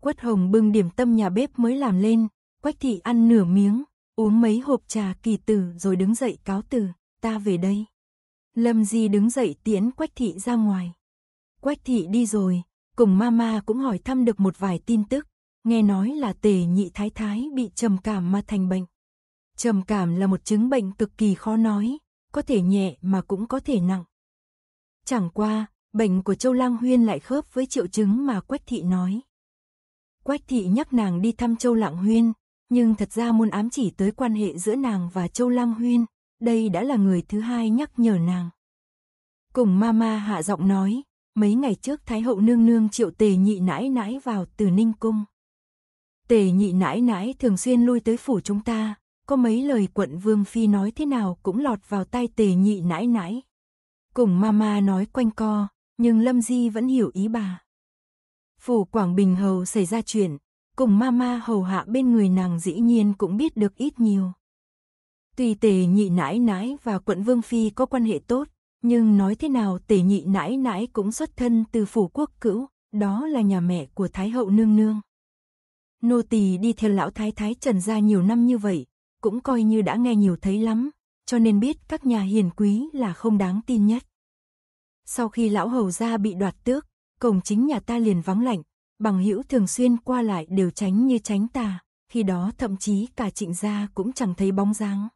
Quất Hồng bưng điểm tâm nhà bếp mới làm lên, Quách thị ăn nửa miếng, uống mấy hộp trà kỳ tử rồi đứng dậy cáo từ, ta về đây. Lâm Di đứng dậy tiến Quách thị ra ngoài. Quách thị đi rồi, cùng mama cũng hỏi thăm được một vài tin tức, nghe nói là tề nhị thái thái bị trầm cảm mà thành bệnh. Trầm cảm là một chứng bệnh cực kỳ khó nói, có thể nhẹ mà cũng có thể nặng. Chẳng qua, bệnh của Châu Lang Huyên lại khớp với triệu chứng mà Quách Thị nói. Quách Thị nhắc nàng đi thăm Châu Lạng Huyên, nhưng thật ra muốn ám chỉ tới quan hệ giữa nàng và Châu Lang Huyên, đây đã là người thứ hai nhắc nhở nàng. Cùng mama hạ giọng nói, Mấy ngày trước Thái hậu nương nương triệu tề nhị nãi nãi vào từ Ninh Cung. Tề nhị nãi nãi thường xuyên lui tới phủ chúng ta, có mấy lời quận Vương Phi nói thế nào cũng lọt vào tai tề nhị nãi nãi. Cùng mama nói quanh co, nhưng Lâm Di vẫn hiểu ý bà. Phủ Quảng Bình Hầu xảy ra chuyện, cùng mama hầu hạ bên người nàng dĩ nhiên cũng biết được ít nhiều. tuy tề nhị nãi nãi và quận Vương Phi có quan hệ tốt, nhưng nói thế nào tể nhị nãi nãi cũng xuất thân từ phủ quốc cữu, đó là nhà mẹ của Thái hậu nương nương. Nô tỳ đi theo lão thái thái trần gia nhiều năm như vậy, cũng coi như đã nghe nhiều thấy lắm, cho nên biết các nhà hiền quý là không đáng tin nhất. Sau khi lão hầu gia bị đoạt tước, cổng chính nhà ta liền vắng lạnh, bằng hữu thường xuyên qua lại đều tránh như tránh tà, khi đó thậm chí cả trịnh gia cũng chẳng thấy bóng dáng.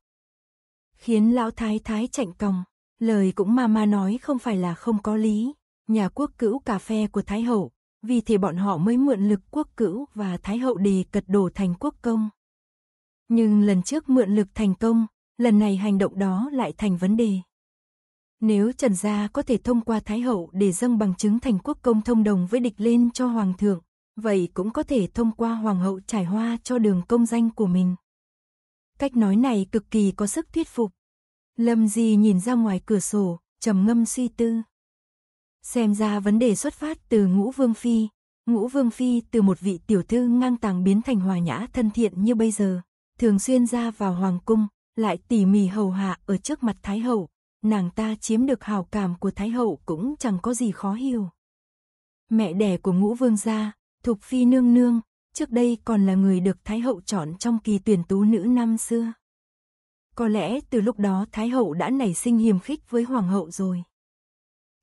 Khiến lão thái thái chạnh còng. Lời cũng ma ma nói không phải là không có lý. Nhà quốc cữu cà phê của Thái Hậu, vì thế bọn họ mới mượn lực quốc cữu và Thái Hậu đề cật đổ thành quốc công. Nhưng lần trước mượn lực thành công, lần này hành động đó lại thành vấn đề. Nếu Trần Gia có thể thông qua Thái Hậu để dâng bằng chứng thành quốc công thông đồng với địch lên cho Hoàng thượng, vậy cũng có thể thông qua Hoàng hậu trải hoa cho đường công danh của mình. Cách nói này cực kỳ có sức thuyết phục. Lâm Di nhìn ra ngoài cửa sổ, trầm ngâm suy tư. Xem ra vấn đề xuất phát từ ngũ vương phi. Ngũ vương phi từ một vị tiểu thư ngang tàng biến thành hòa nhã thân thiện như bây giờ, thường xuyên ra vào hoàng cung, lại tỉ mỉ hầu hạ ở trước mặt thái hậu. Nàng ta chiếm được hào cảm của thái hậu cũng chẳng có gì khó hiểu. Mẹ đẻ của ngũ vương gia, thục phi nương nương, trước đây còn là người được thái hậu chọn trong kỳ tuyển tú nữ năm xưa. Có lẽ từ lúc đó Thái Hậu đã nảy sinh hiềm khích với Hoàng Hậu rồi.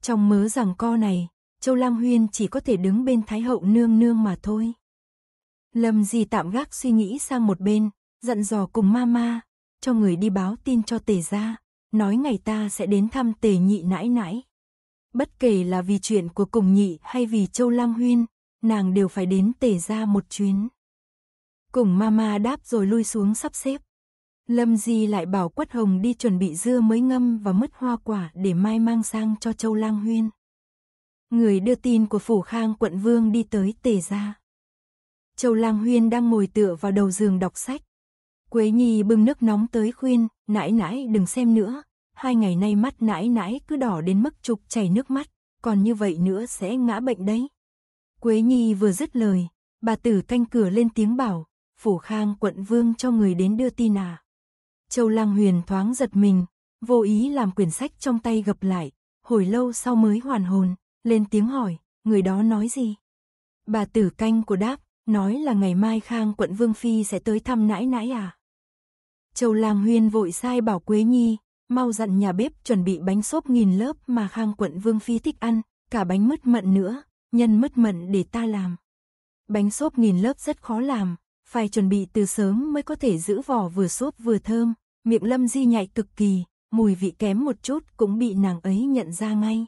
Trong mớ rằng co này, Châu Lam Huyên chỉ có thể đứng bên Thái Hậu nương nương mà thôi. Lâm Di tạm gác suy nghĩ sang một bên, dặn dò cùng Mama, cho người đi báo tin cho Tề gia, nói ngày ta sẽ đến thăm Tề nhị nãi nãi. Bất kể là vì chuyện của cùng nhị hay vì Châu Lam Huyên, nàng đều phải đến Tề gia một chuyến. Cùng Mama đáp rồi lui xuống sắp xếp. Lâm Di lại bảo Quất Hồng đi chuẩn bị dưa mới ngâm và mứt hoa quả để mai mang sang cho Châu Lang Huyên. Người đưa tin của Phủ Khang quận Vương đi tới Tề Gia. Châu Lang Huyên đang ngồi tựa vào đầu giường đọc sách. Quế Nhi bưng nước nóng tới khuyên, nãi nãi đừng xem nữa, hai ngày nay mắt nãi nãi cứ đỏ đến mức trục chảy nước mắt, còn như vậy nữa sẽ ngã bệnh đấy. Quế Nhi vừa dứt lời, bà tử canh cửa lên tiếng bảo, Phủ Khang quận Vương cho người đến đưa tin à. Châu Lang Huyền thoáng giật mình, vô ý làm quyển sách trong tay gập lại, hồi lâu sau mới hoàn hồn, lên tiếng hỏi, người đó nói gì? Bà tử canh của đáp, nói là ngày mai Khang quận Vương Phi sẽ tới thăm nãi nãi à? Châu Lang Huyền vội sai bảo Quế Nhi, mau dặn nhà bếp chuẩn bị bánh xốp nghìn lớp mà Khang quận Vương Phi thích ăn, cả bánh mứt mận nữa, nhân mứt mận để ta làm. Bánh xốp nghìn lớp rất khó làm, phải chuẩn bị từ sớm mới có thể giữ vỏ vừa xốp vừa thơm, miệng Lâm Di nhạy cực kỳ, mùi vị kém một chút cũng bị nàng ấy nhận ra ngay.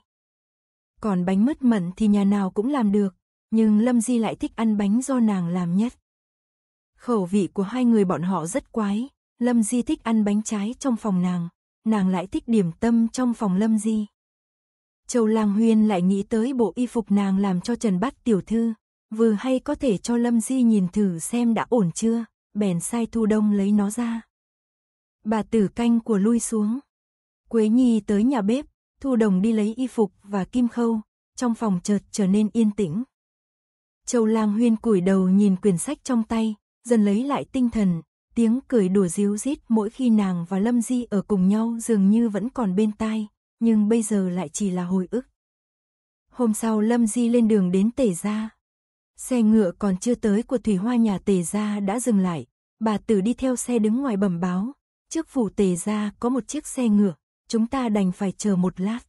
Còn bánh mứt mận thì nhà nào cũng làm được, nhưng Lâm Di lại thích ăn bánh do nàng làm nhất. Khẩu vị của hai người bọn họ rất quái, Lâm Di thích ăn bánh trái trong phòng nàng, nàng lại thích điểm tâm trong phòng Lâm Di. Châu Lang Huyên lại nghĩ tới bộ y phục nàng làm cho Trần Bát tiểu thư, vừa hay có thể cho Lâm Di nhìn thử xem đã ổn chưa, bèn sai Thu Đông lấy nó ra. Bà tử canh của lui xuống. Quế Nhi tới nhà bếp, Thu Đồng đi lấy y phục và kim khâu, trong phòng chợt trở nên yên tĩnh. Châu Lang Huyên cúi đầu nhìn quyển sách trong tay, dần lấy lại tinh thần, tiếng cười đùa ríu rít mỗi khi nàng và Lâm Di ở cùng nhau dường như vẫn còn bên tai, nhưng bây giờ lại chỉ là hồi ức. Hôm sau Lâm Di lên đường đến Tể Gia, Xe ngựa còn chưa tới của Thủy Hoa nhà Tề Gia đã dừng lại. Bà Tử đi theo xe đứng ngoài bẩm báo. Trước phủ Tề Gia có một chiếc xe ngựa, chúng ta đành phải chờ một lát.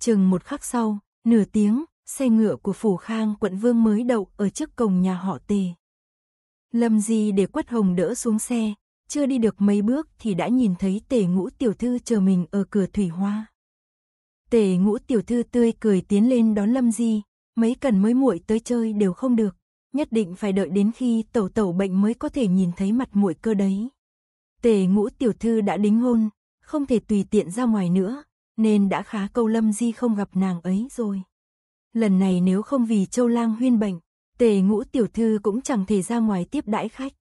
Chừng một khắc sau, nửa tiếng, xe ngựa của phủ Khang quận Vương mới đậu ở trước cổng nhà họ Tề. Lâm Di để Quất Hồng đỡ xuống xe, chưa đi được mấy bước thì đã nhìn thấy Tề Ngũ tiểu thư chờ mình ở cửa Thủy Hoa. Tề Ngũ tiểu thư tươi cười tiến lên đón Lâm Di, mấy cần mới muội tới chơi đều không được, nhất định phải đợi đến khi tẩu tẩu bệnh mới có thể nhìn thấy mặt muội cơ đấy. Tề ngũ tiểu thư đã đính hôn, không thể tùy tiện ra ngoài nữa, nên đã khá câu lâm di không gặp nàng ấy rồi. Lần này nếu không vì châu lang huyên bệnh, tề ngũ tiểu thư cũng chẳng thể ra ngoài tiếp đãi khách.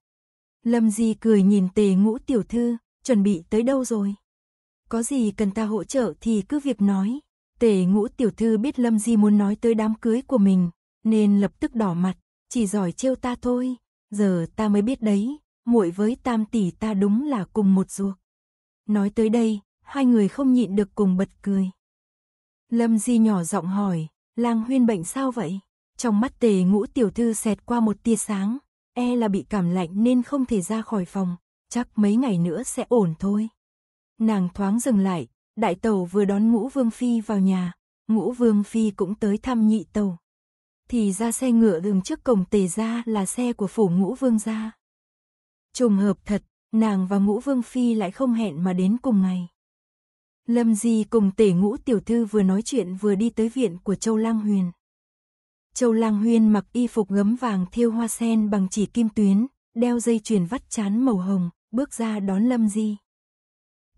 Lâm di cười nhìn tề ngũ tiểu thư, chuẩn bị tới đâu rồi? Có gì cần ta hỗ trợ thì cứ việc nói, Tề ngũ tiểu thư biết Lâm Di muốn nói tới đám cưới của mình, nên lập tức đỏ mặt, chỉ giỏi trêu ta thôi, giờ ta mới biết đấy, muội với tam tỷ ta đúng là cùng một ruột. Nói tới đây, hai người không nhịn được cùng bật cười. Lâm Di nhỏ giọng hỏi, lang huyên bệnh sao vậy? Trong mắt tề ngũ tiểu thư xẹt qua một tia sáng, e là bị cảm lạnh nên không thể ra khỏi phòng, chắc mấy ngày nữa sẽ ổn thôi. Nàng thoáng dừng lại, đại tẩu vừa đón ngũ vương phi vào nhà, ngũ vương phi cũng tới thăm nhị tẩu. Thì ra xe ngựa đường trước cổng tề ra là xe của phủ ngũ vương gia. Trùng hợp thật, nàng và ngũ vương phi lại không hẹn mà đến cùng ngày. Lâm Di cùng tể ngũ tiểu thư vừa nói chuyện vừa đi tới viện của Châu Lang Huyền. Châu Lang Huyền mặc y phục gấm vàng thêu hoa sen bằng chỉ kim tuyến, đeo dây chuyền vắt chán màu hồng, bước ra đón Lâm Di.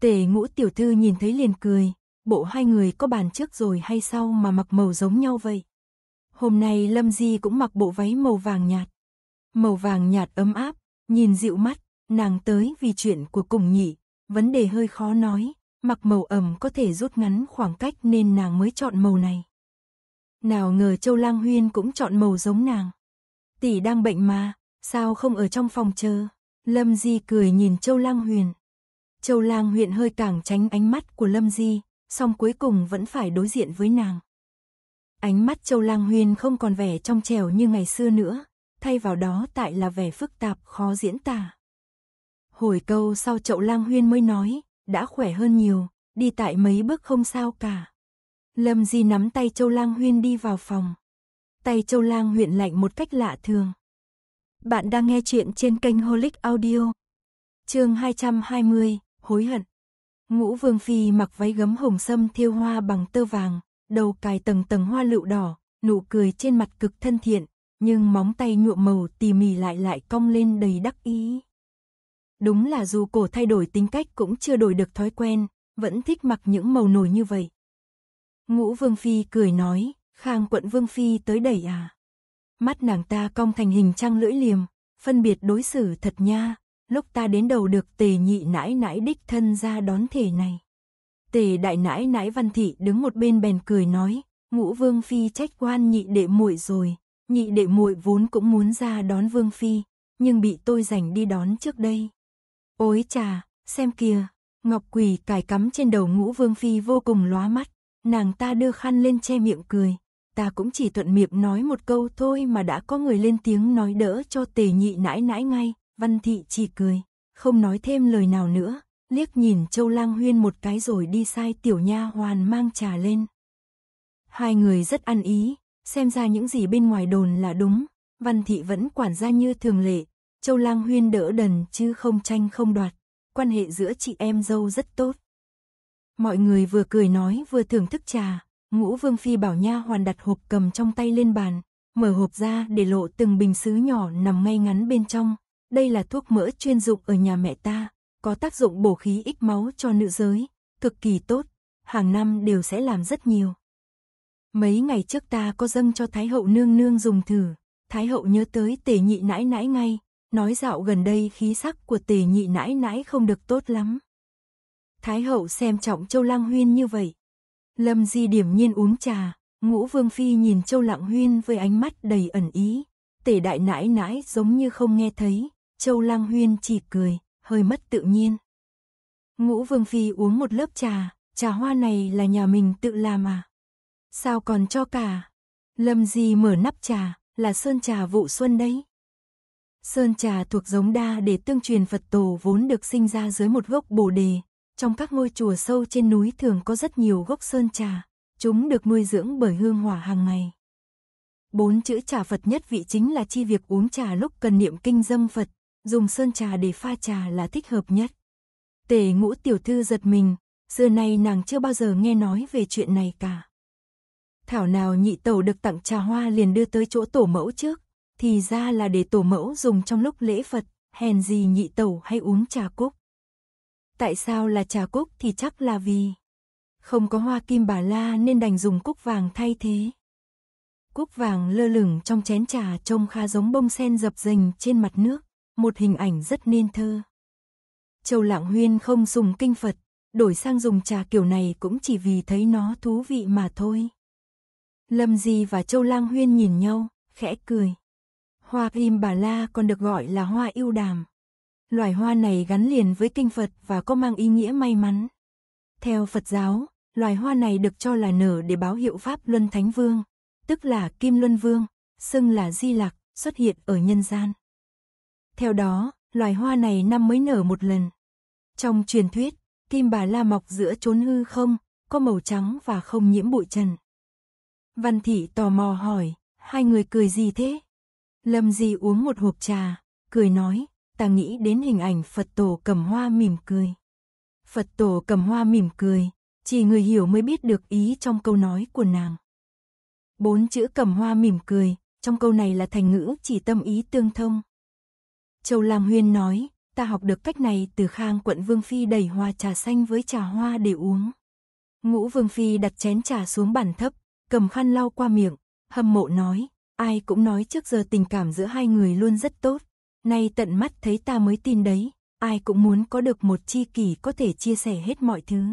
Tề ngũ tiểu thư nhìn thấy liền cười, bộ hai người có bàn trước rồi hay sau mà mặc màu giống nhau vậy. Hôm nay Lâm Di cũng mặc bộ váy màu vàng nhạt. Màu vàng nhạt ấm áp, nhìn dịu mắt, nàng tới vì chuyện của cùng nhị, vấn đề hơi khó nói, mặc màu ẩm có thể rút ngắn khoảng cách nên nàng mới chọn màu này. Nào ngờ Châu Lang Huyên cũng chọn màu giống nàng. Tỷ đang bệnh mà, sao không ở trong phòng chờ? Lâm Di cười nhìn Châu Lang Huyền, Châu Lang huyện hơi càng tránh ánh mắt của Lâm Di, song cuối cùng vẫn phải đối diện với nàng. Ánh mắt Châu Lang Huyên không còn vẻ trong trẻo như ngày xưa nữa, thay vào đó tại là vẻ phức tạp khó diễn tả. Hồi câu sau Châu Lang Huyên mới nói, đã khỏe hơn nhiều, đi tại mấy bước không sao cả. Lâm Di nắm tay Châu Lang Huyên đi vào phòng. Tay Châu Lang huyện lạnh một cách lạ thường. Bạn đang nghe chuyện trên kênh Holic Audio. Chương 220, hối hận. Ngũ Vương Phi mặc váy gấm hồng sâm thiêu hoa bằng tơ vàng, đầu cài tầng tầng hoa lựu đỏ, nụ cười trên mặt cực thân thiện, nhưng móng tay nhuộm màu tỉ mỉ lại lại cong lên đầy đắc ý. Đúng là dù cổ thay đổi tính cách cũng chưa đổi được thói quen, vẫn thích mặc những màu nổi như vậy. Ngũ Vương Phi cười nói, Khang quận Vương Phi tới đẩy à. Mắt nàng ta cong thành hình trăng lưỡi liềm, phân biệt đối xử thật nha, lúc ta đến đầu được tề nhị nãi nãi đích thân ra đón thể này. Tề đại nãi nãi văn thị đứng một bên bèn cười nói, ngũ vương phi trách quan nhị đệ muội rồi, nhị đệ muội vốn cũng muốn ra đón vương phi, nhưng bị tôi giành đi đón trước đây. Ôi trà xem kìa, ngọc quỳ cài cắm trên đầu ngũ vương phi vô cùng lóa mắt, nàng ta đưa khăn lên che miệng cười, ta cũng chỉ thuận miệng nói một câu thôi mà đã có người lên tiếng nói đỡ cho tề nhị nãi nãi ngay, Văn Thị chỉ cười, không nói thêm lời nào nữa, liếc nhìn Châu Lang Huyên một cái rồi đi sai tiểu nha hoàn mang trà lên. Hai người rất ăn ý, xem ra những gì bên ngoài đồn là đúng, Văn Thị vẫn quản gia như thường lệ, Châu Lang Huyên đỡ đần chứ không tranh không đoạt, quan hệ giữa chị em dâu rất tốt. Mọi người vừa cười nói vừa thưởng thức trà, Ngũ Vương Phi bảo nha hoàn đặt hộp cầm trong tay lên bàn, mở hộp ra để lộ từng bình sứ nhỏ nằm ngay ngắn bên trong, đây là thuốc mỡ chuyên dụng ở nhà mẹ ta, có tác dụng bổ khí ích máu cho nữ giới, cực kỳ tốt, hàng năm đều sẽ làm rất nhiều. Mấy ngày trước ta có dâng cho Thái hậu nương nương dùng thử, Thái hậu nhớ tới tề nhị nãi nãi ngay, nói dạo gần đây khí sắc của tề nhị nãi nãi không được tốt lắm. Thái hậu xem trọng Châu Lang Huyên như vậy. Lâm Di điểm nhiên uống trà, ngũ vương phi nhìn Châu Lạng Huyên với ánh mắt đầy ẩn ý. Tề đại nãi nãi giống như không nghe thấy, Châu Lang Huyên chỉ cười, hơi mất tự nhiên. Ngũ Vương Phi uống một lớp trà, trà hoa này là nhà mình tự làm à? Sao còn cho cả? Lâm Di mở nắp trà, là sơn trà vụ xuân đấy. Sơn trà thuộc giống đa để tương truyền Phật tổ vốn được sinh ra dưới một gốc bồ đề. Trong các ngôi chùa sâu trên núi thường có rất nhiều gốc sơn trà, chúng được nuôi dưỡng bởi hương hỏa hàng ngày. Bốn chữ trà Phật nhất vị chính là chi việc uống trà lúc cần niệm kinh dâm Phật, dùng sơn trà để pha trà là thích hợp nhất. Tề ngũ tiểu thư giật mình, xưa nay nàng chưa bao giờ nghe nói về chuyện này cả. Thảo nào nhị tẩu được tặng trà hoa liền đưa tới chỗ tổ mẫu trước, thì ra là để tổ mẫu dùng trong lúc lễ Phật, hèn gì nhị tẩu hay uống trà cúc. Tại sao là trà cúc thì chắc là vì không có hoa kim bà la nên đành dùng cúc vàng thay thế. Cúc vàng lơ lửng trong chén trà trông khá giống bông sen dập dềnh trên mặt nước một hình ảnh rất nên thơ. Châu Lạng Huyên không dùng kinh Phật, đổi sang dùng trà kiểu này cũng chỉ vì thấy nó thú vị mà thôi. Lâm Di và Châu Lang Huyên nhìn nhau, khẽ cười. Hoa Im Bà La còn được gọi là hoa yêu đàm. Loài hoa này gắn liền với kinh Phật và có mang ý nghĩa may mắn. Theo Phật giáo, loài hoa này được cho là nở để báo hiệu Pháp Luân Thánh Vương, tức là Kim Luân Vương, xưng là Di Lạc, xuất hiện ở nhân gian. Theo đó, loài hoa này năm mới nở một lần. Trong truyền thuyết, kim bà la mọc giữa chốn hư không, có màu trắng và không nhiễm bụi trần. Văn thị tò mò hỏi, hai người cười gì thế? Lâm Di uống một hộp trà, cười nói, ta nghĩ đến hình ảnh Phật tổ cầm hoa mỉm cười. Phật tổ cầm hoa mỉm cười, chỉ người hiểu mới biết được ý trong câu nói của nàng. Bốn chữ cầm hoa mỉm cười, trong câu này là thành ngữ chỉ tâm ý tương thông. Châu Lam Huyên nói, ta học được cách này từ khang quận Vương Phi đẩy hoa trà xanh với trà hoa để uống. Ngũ Vương Phi đặt chén trà xuống bàn thấp, cầm khăn lau qua miệng, hâm mộ nói, ai cũng nói trước giờ tình cảm giữa hai người luôn rất tốt. Nay tận mắt thấy ta mới tin đấy, ai cũng muốn có được một chi kỷ có thể chia sẻ hết mọi thứ.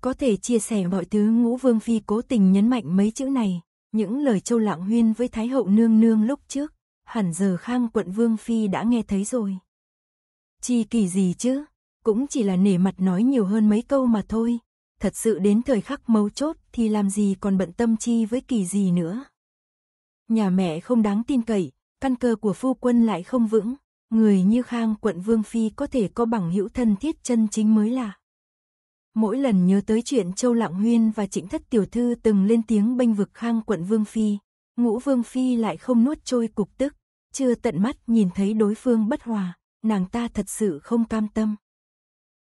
Có thể chia sẻ mọi thứ ngũ vương phi cố tình nhấn mạnh mấy chữ này, những lời châu lạng huyên với Thái hậu nương nương lúc trước, hẳn giờ khang quận Vương Phi đã nghe thấy rồi. Chi kỳ gì chứ, cũng chỉ là nể mặt nói nhiều hơn mấy câu mà thôi, thật sự đến thời khắc mấu chốt thì làm gì còn bận tâm chi với kỳ gì nữa. Nhà mẹ không đáng tin cậy, căn cơ của phu quân lại không vững, người như khang quận Vương Phi có thể có bằng hữu thân thiết chân chính mới là. Mỗi lần nhớ tới chuyện Châu Lạng Huyên và Trịnh Thất Tiểu Thư từng lên tiếng bênh vực khang quận Vương Phi, Ngũ Vương Phi lại không nuốt trôi cục tức, chưa tận mắt nhìn thấy đối phương bất hòa, nàng ta thật sự không cam tâm.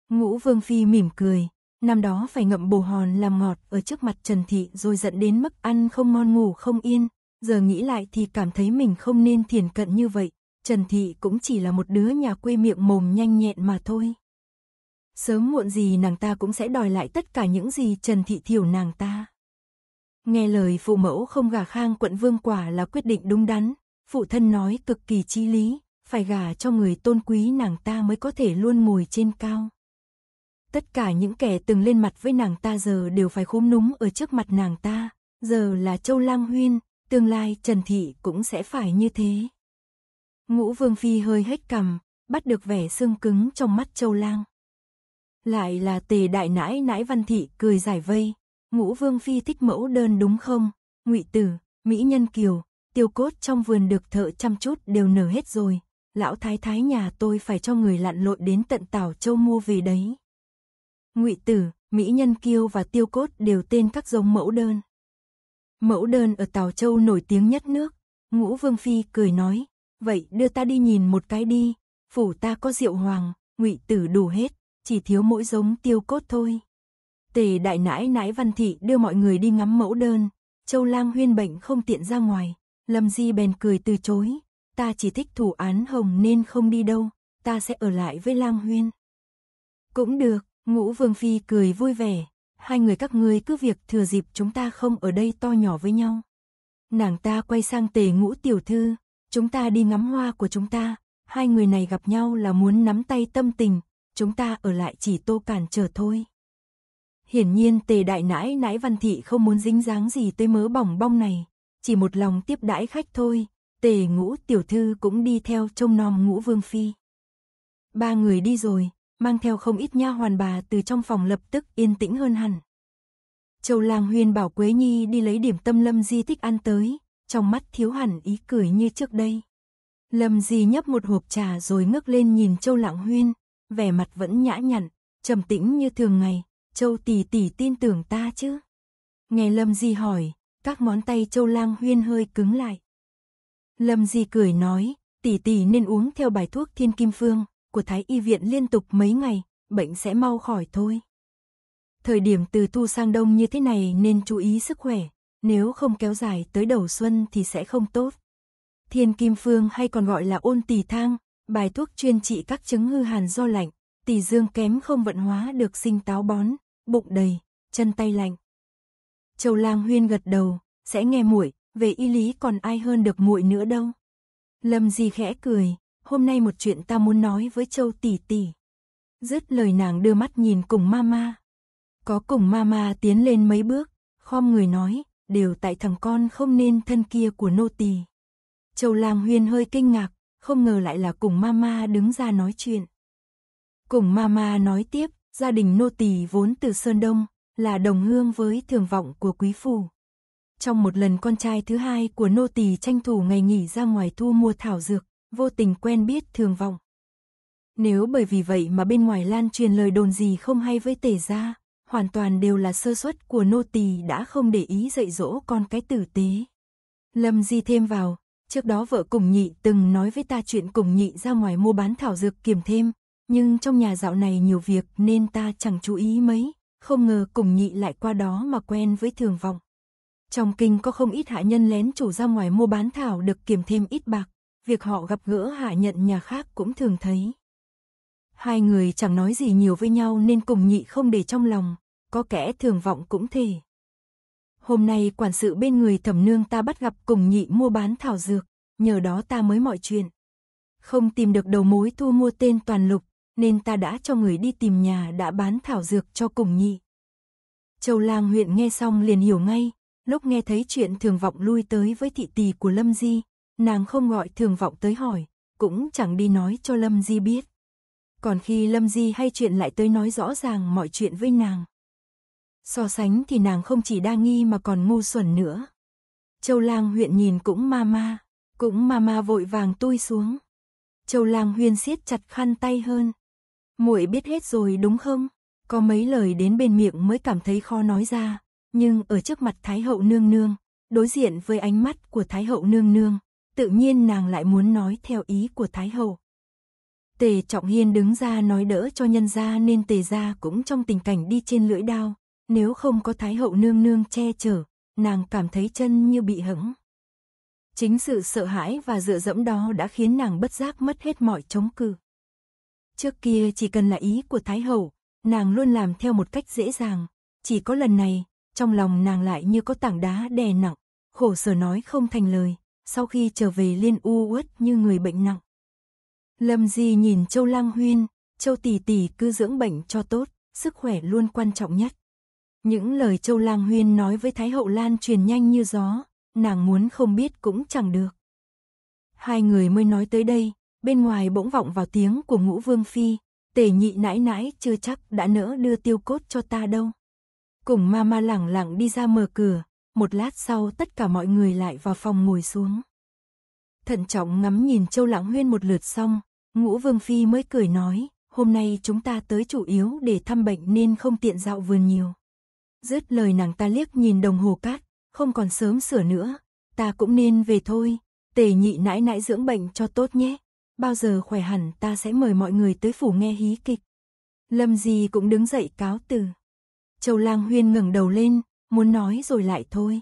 Ngũ Vương Phi mỉm cười, năm đó phải ngậm bồ hòn làm ngọt ở trước mặt Trần Thị rồi giận đến mức ăn không ngon ngủ không yên, giờ nghĩ lại thì cảm thấy mình không nên thiền cận như vậy, Trần Thị cũng chỉ là một đứa nhà quê miệng mồm nhanh nhẹn mà thôi. Sớm muộn gì nàng ta cũng sẽ đòi lại tất cả những gì Trần Thị thiểu nàng ta. Nghe lời phụ mẫu không gả khang quận vương quả là quyết định đúng đắn, phụ thân nói cực kỳ chi lý, phải gả cho người tôn quý nàng ta mới có thể luôn ngồi trên cao. Tất cả những kẻ từng lên mặt với nàng ta giờ đều phải khúm núm ở trước mặt nàng ta, giờ là Châu Lang Huyên, tương lai Trần Thị cũng sẽ phải như thế. Ngũ Vương Phi hơi hết cầm, bắt được vẻ xương cứng trong mắt Châu Lang. Lại là tề đại nãi nãi văn thị cười giải vây, Ngũ Vương Phi thích mẫu đơn đúng không? Ngụy Tử, Mỹ Nhân Kiều, tiêu cốt trong vườn được thợ chăm chút đều nở hết rồi. Lão thái thái nhà tôi phải cho người lặn lội đến tận Tảo Châu mua về đấy. Ngụy Tử, Mỹ Nhân Kiêu và tiêu cốt đều tên các giống mẫu đơn. Mẫu đơn ở Tào Châu nổi tiếng nhất nước. Ngũ Vương Phi cười nói, vậy đưa ta đi nhìn một cái đi. Phủ ta có rượu hoàng, ngụy tử đủ hết, chỉ thiếu mỗi giống tiêu cốt thôi. Tề đại nãi nãi văn thị đưa mọi người đi ngắm mẫu đơn, Châu Lang huyên bệnh không tiện ra ngoài, Lâm Di bèn cười từ chối, ta chỉ thích thủ án hồng nên không đi đâu, ta sẽ ở lại với Lang huyên. Cũng được, Ngũ Vương Phi cười vui vẻ, hai người các ngươi cứ việc thừa dịp chúng ta không ở đây to nhỏ với nhau. Nàng ta quay sang tề ngũ tiểu thư, chúng ta đi ngắm hoa của chúng ta, hai người này gặp nhau là muốn nắm tay tâm tình, chúng ta ở lại chỉ tô cản trở thôi. Hiển nhiên tề đại nãi nãi văn thị không muốn dính dáng gì tới mớ bỏng bong này, chỉ một lòng tiếp đãi khách thôi, tề ngũ tiểu thư cũng đi theo trông nom ngũ vương phi. Ba người đi rồi, mang theo không ít nha hoàn bà từ trong phòng lập tức yên tĩnh hơn hẳn. Châu Lang Huyên bảo Quế Nhi đi lấy điểm tâm Lâm Di thích ăn tới, trong mắt thiếu hẳn ý cười như trước đây. Lâm Di nhấp một hộp trà rồi ngước lên nhìn Châu Lạng Huyên, vẻ mặt vẫn nhã nhặn, trầm tĩnh như thường ngày, Châu tỷ tỷ tin tưởng ta chứ? Nghe Lâm Di hỏi, các món tay Châu Lang Huyên hơi cứng lại. Lâm Di cười nói, tỷ tỷ nên uống theo bài thuốc Thiên Kim Phương của Thái Y Viện liên tục mấy ngày, bệnh sẽ mau khỏi thôi. Thời điểm từ thu sang đông như thế này nên chú ý sức khỏe, nếu không kéo dài tới đầu xuân thì sẽ không tốt. Thiên Kim Phương hay còn gọi là ôn tỷ thang, bài thuốc chuyên trị các chứng hư hàn do lạnh, tỷ dương kém không vận hóa được sinh táo bón, bụng đầy, chân tay lạnh. Châu Lang Huyên gật đầu, sẽ nghe muội, về y lý còn ai hơn được muội nữa đâu. Lâm Di khẽ cười, hôm nay một chuyện ta muốn nói với Châu tỷ tỷ. Dứt lời nàng đưa mắt nhìn cùng mama. Có cùng mama tiến lên mấy bước, khom người nói, đều tại thằng con không nên thân kia của nô tỳ. Châu Lang Huyên hơi kinh ngạc, không ngờ lại là cùng mama đứng ra nói chuyện. Cùng mama nói tiếp, gia đình nô tỳ vốn từ Sơn Đông, là đồng hương với thường vọng của quý phủ. Trong một lần con trai thứ hai của nô tỳ tranh thủ ngày nghỉ ra ngoài thu mua thảo dược, vô tình quen biết thường vọng. Nếu bởi vì vậy mà bên ngoài lan truyền lời đồn gì không hay với tề gia, hoàn toàn đều là sơ suất của nô tỳ đã không để ý dạy dỗ con cái tử tế. Lâm Di thêm vào, trước đó vợ cùng nhị từng nói với ta chuyện cùng nhị ra ngoài mua bán thảo dược kiềm thêm, nhưng trong nhà dạo này nhiều việc nên ta chẳng chú ý mấy, không ngờ cùng nhị lại qua đó mà quen với thường vọng. Trong kinh có không ít hạ nhân lén chủ ra ngoài mua bán thảo được kiếm thêm ít bạc, việc họ gặp gỡ hạ nhận nhà khác cũng thường thấy. Hai người chẳng nói gì nhiều với nhau nên cùng nhị không để trong lòng, có kẻ thường vọng cũng thể. Hôm nay quản sự bên người thẩm nương ta bắt gặp cùng nhị mua bán thảo dược, nhờ đó ta mới mọi chuyện. Không tìm được đầu mối thu mua tên toàn lục, nên ta đã cho người đi tìm nhà đã bán thảo dược cho cùng nhị. Châu lang huyện nghe xong liền hiểu ngay, lúc nghe thấy chuyện thường vọng lui tới với thị tỷ của Lâm Di, nàng không gọi thường vọng tới hỏi, cũng chẳng đi nói cho Lâm Di biết. Còn khi Lâm Di hay chuyện lại tới nói rõ ràng mọi chuyện với nàng. So sánh thì nàng không chỉ đa nghi mà còn ngu xuẩn nữa. Châu lang huyện nhìn cũng ma ma, cũng ma ma vội vàng tui xuống. Châu lang huyên siết chặt khăn tay hơn, muội biết hết rồi đúng không? Có mấy lời đến bên miệng mới cảm thấy khó nói ra, nhưng ở trước mặt Thái hậu nương nương, đối diện với ánh mắt của Thái hậu nương nương, tự nhiên nàng lại muốn nói theo ý của Thái hậu. Tề Trọng Hiên đứng ra nói đỡ cho nhân gia nên Tề gia cũng trong tình cảnh đi trên lưỡi đao, nếu không có Thái hậu nương nương che chở, nàng cảm thấy chân như bị hững. Chính sự sợ hãi và dựa dẫm đó đã khiến nàng bất giác mất hết mọi chống cự. Trước kia chỉ cần là ý của Thái Hậu, nàng luôn làm theo một cách dễ dàng. Chỉ có lần này, trong lòng nàng lại như có tảng đá đè nặng, khổ sở nói không thành lời. Sau khi trở về liên u uất như người bệnh nặng. Lâm Di nhìn Châu Lang Huyên, Châu Tỷ Tỷ cứ dưỡng bệnh cho tốt, sức khỏe luôn quan trọng nhất. Những lời Châu Lang Huyên nói với Thái Hậu Lan truyền nhanh như gió, nàng muốn không biết cũng chẳng được. Hai người mới nói tới đây, bên ngoài bỗng vọng vào tiếng của ngũ vương phi, tề nhị nãi nãi chưa chắc đã nỡ đưa tiêu cốt cho ta đâu. Cùng mama lẳng lặng đi ra mở cửa, một lát sau tất cả mọi người lại vào phòng ngồi xuống. Thận trọng ngắm nhìn châu lãng huyên một lượt xong, ngũ vương phi mới cười nói, hôm nay chúng ta tới chủ yếu để thăm bệnh nên không tiện dạo vườn nhiều. Dứt lời nàng ta liếc nhìn đồng hồ cát, không còn sớm sửa nữa, ta cũng nên về thôi, tề nhị nãi nãi dưỡng bệnh cho tốt nhé bao giờ khỏe hẳn ta sẽ mời mọi người tới phủ nghe hí kịch. Lâm Di cũng đứng dậy cáo từ. Châu Lang Huyên ngẩng đầu lên, muốn nói rồi lại thôi.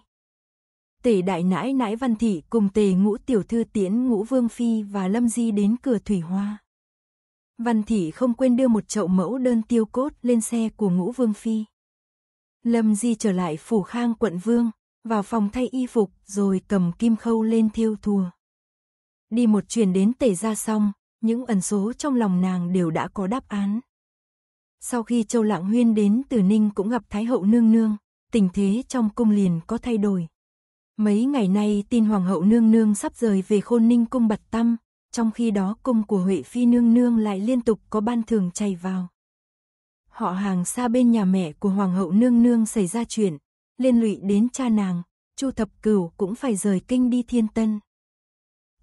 Tề đại nãi nãi văn thị cùng tề ngũ tiểu thư tiễn ngũ vương phi và Lâm Di đến cửa thủy hoa. Văn thị không quên đưa một chậu mẫu đơn tiêu cốt lên xe của ngũ vương phi. Lâm Di trở lại phủ khang quận vương, vào phòng thay y phục rồi cầm kim khâu lên thiêu thùa. Đi một chuyến đến tề ra xong, những ẩn số trong lòng nàng đều đã có đáp án. Sau khi Châu Lạng Huyên đến Từ Ninh cũng gặp Thái hậu nương nương, tình thế trong cung liền có thay đổi. Mấy ngày nay tin Hoàng hậu nương nương sắp rời về Khôn Ninh cung Bật Tâm, trong khi đó cung của Huệ Phi nương nương lại liên tục có ban thường chảy vào. Họ hàng xa bên nhà mẹ của Hoàng hậu nương nương xảy ra chuyện, liên lụy đến cha nàng, Chu Thập Cửu cũng phải rời kinh đi Thiên Tân.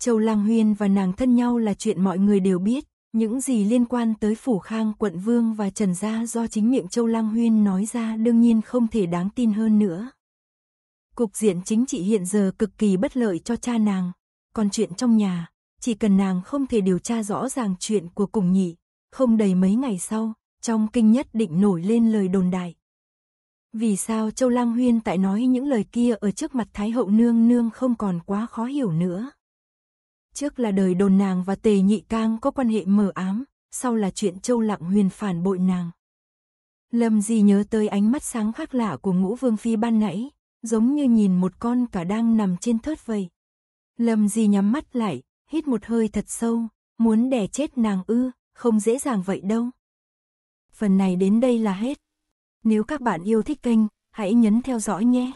Châu Lang Huyên và nàng thân nhau là chuyện mọi người đều biết, những gì liên quan tới Phủ Khang quận Vương và Trần Gia do chính miệng Châu Lang Huyên nói ra đương nhiên không thể đáng tin hơn nữa. Cục diện chính trị hiện giờ cực kỳ bất lợi cho cha nàng, còn chuyện trong nhà, chỉ cần nàng không thể điều tra rõ ràng chuyện của cùng nhị, không đầy mấy ngày sau, trong kinh nhất định nổi lên lời đồn đại. Vì sao Châu Lang Huyên tại nói những lời kia ở trước mặt Thái Hậu Nương Nương không còn quá khó hiểu nữa? Trước là đời đồn nàng và tề nhị cang có quan hệ mờ ám, sau là chuyện châu lặng huyền phản bội nàng. Lâm Di nhớ tới ánh mắt sáng khác lạ của ngũ vương phi ban nãy, giống như nhìn một con cả đang nằm trên thớt vậy. Lâm Di nhắm mắt lại, hít một hơi thật sâu, muốn đè chết nàng ư, không dễ dàng vậy đâu. Phần này đến đây là hết. Nếu các bạn yêu thích kênh, hãy nhấn theo dõi nhé.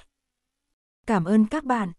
Cảm ơn các bạn.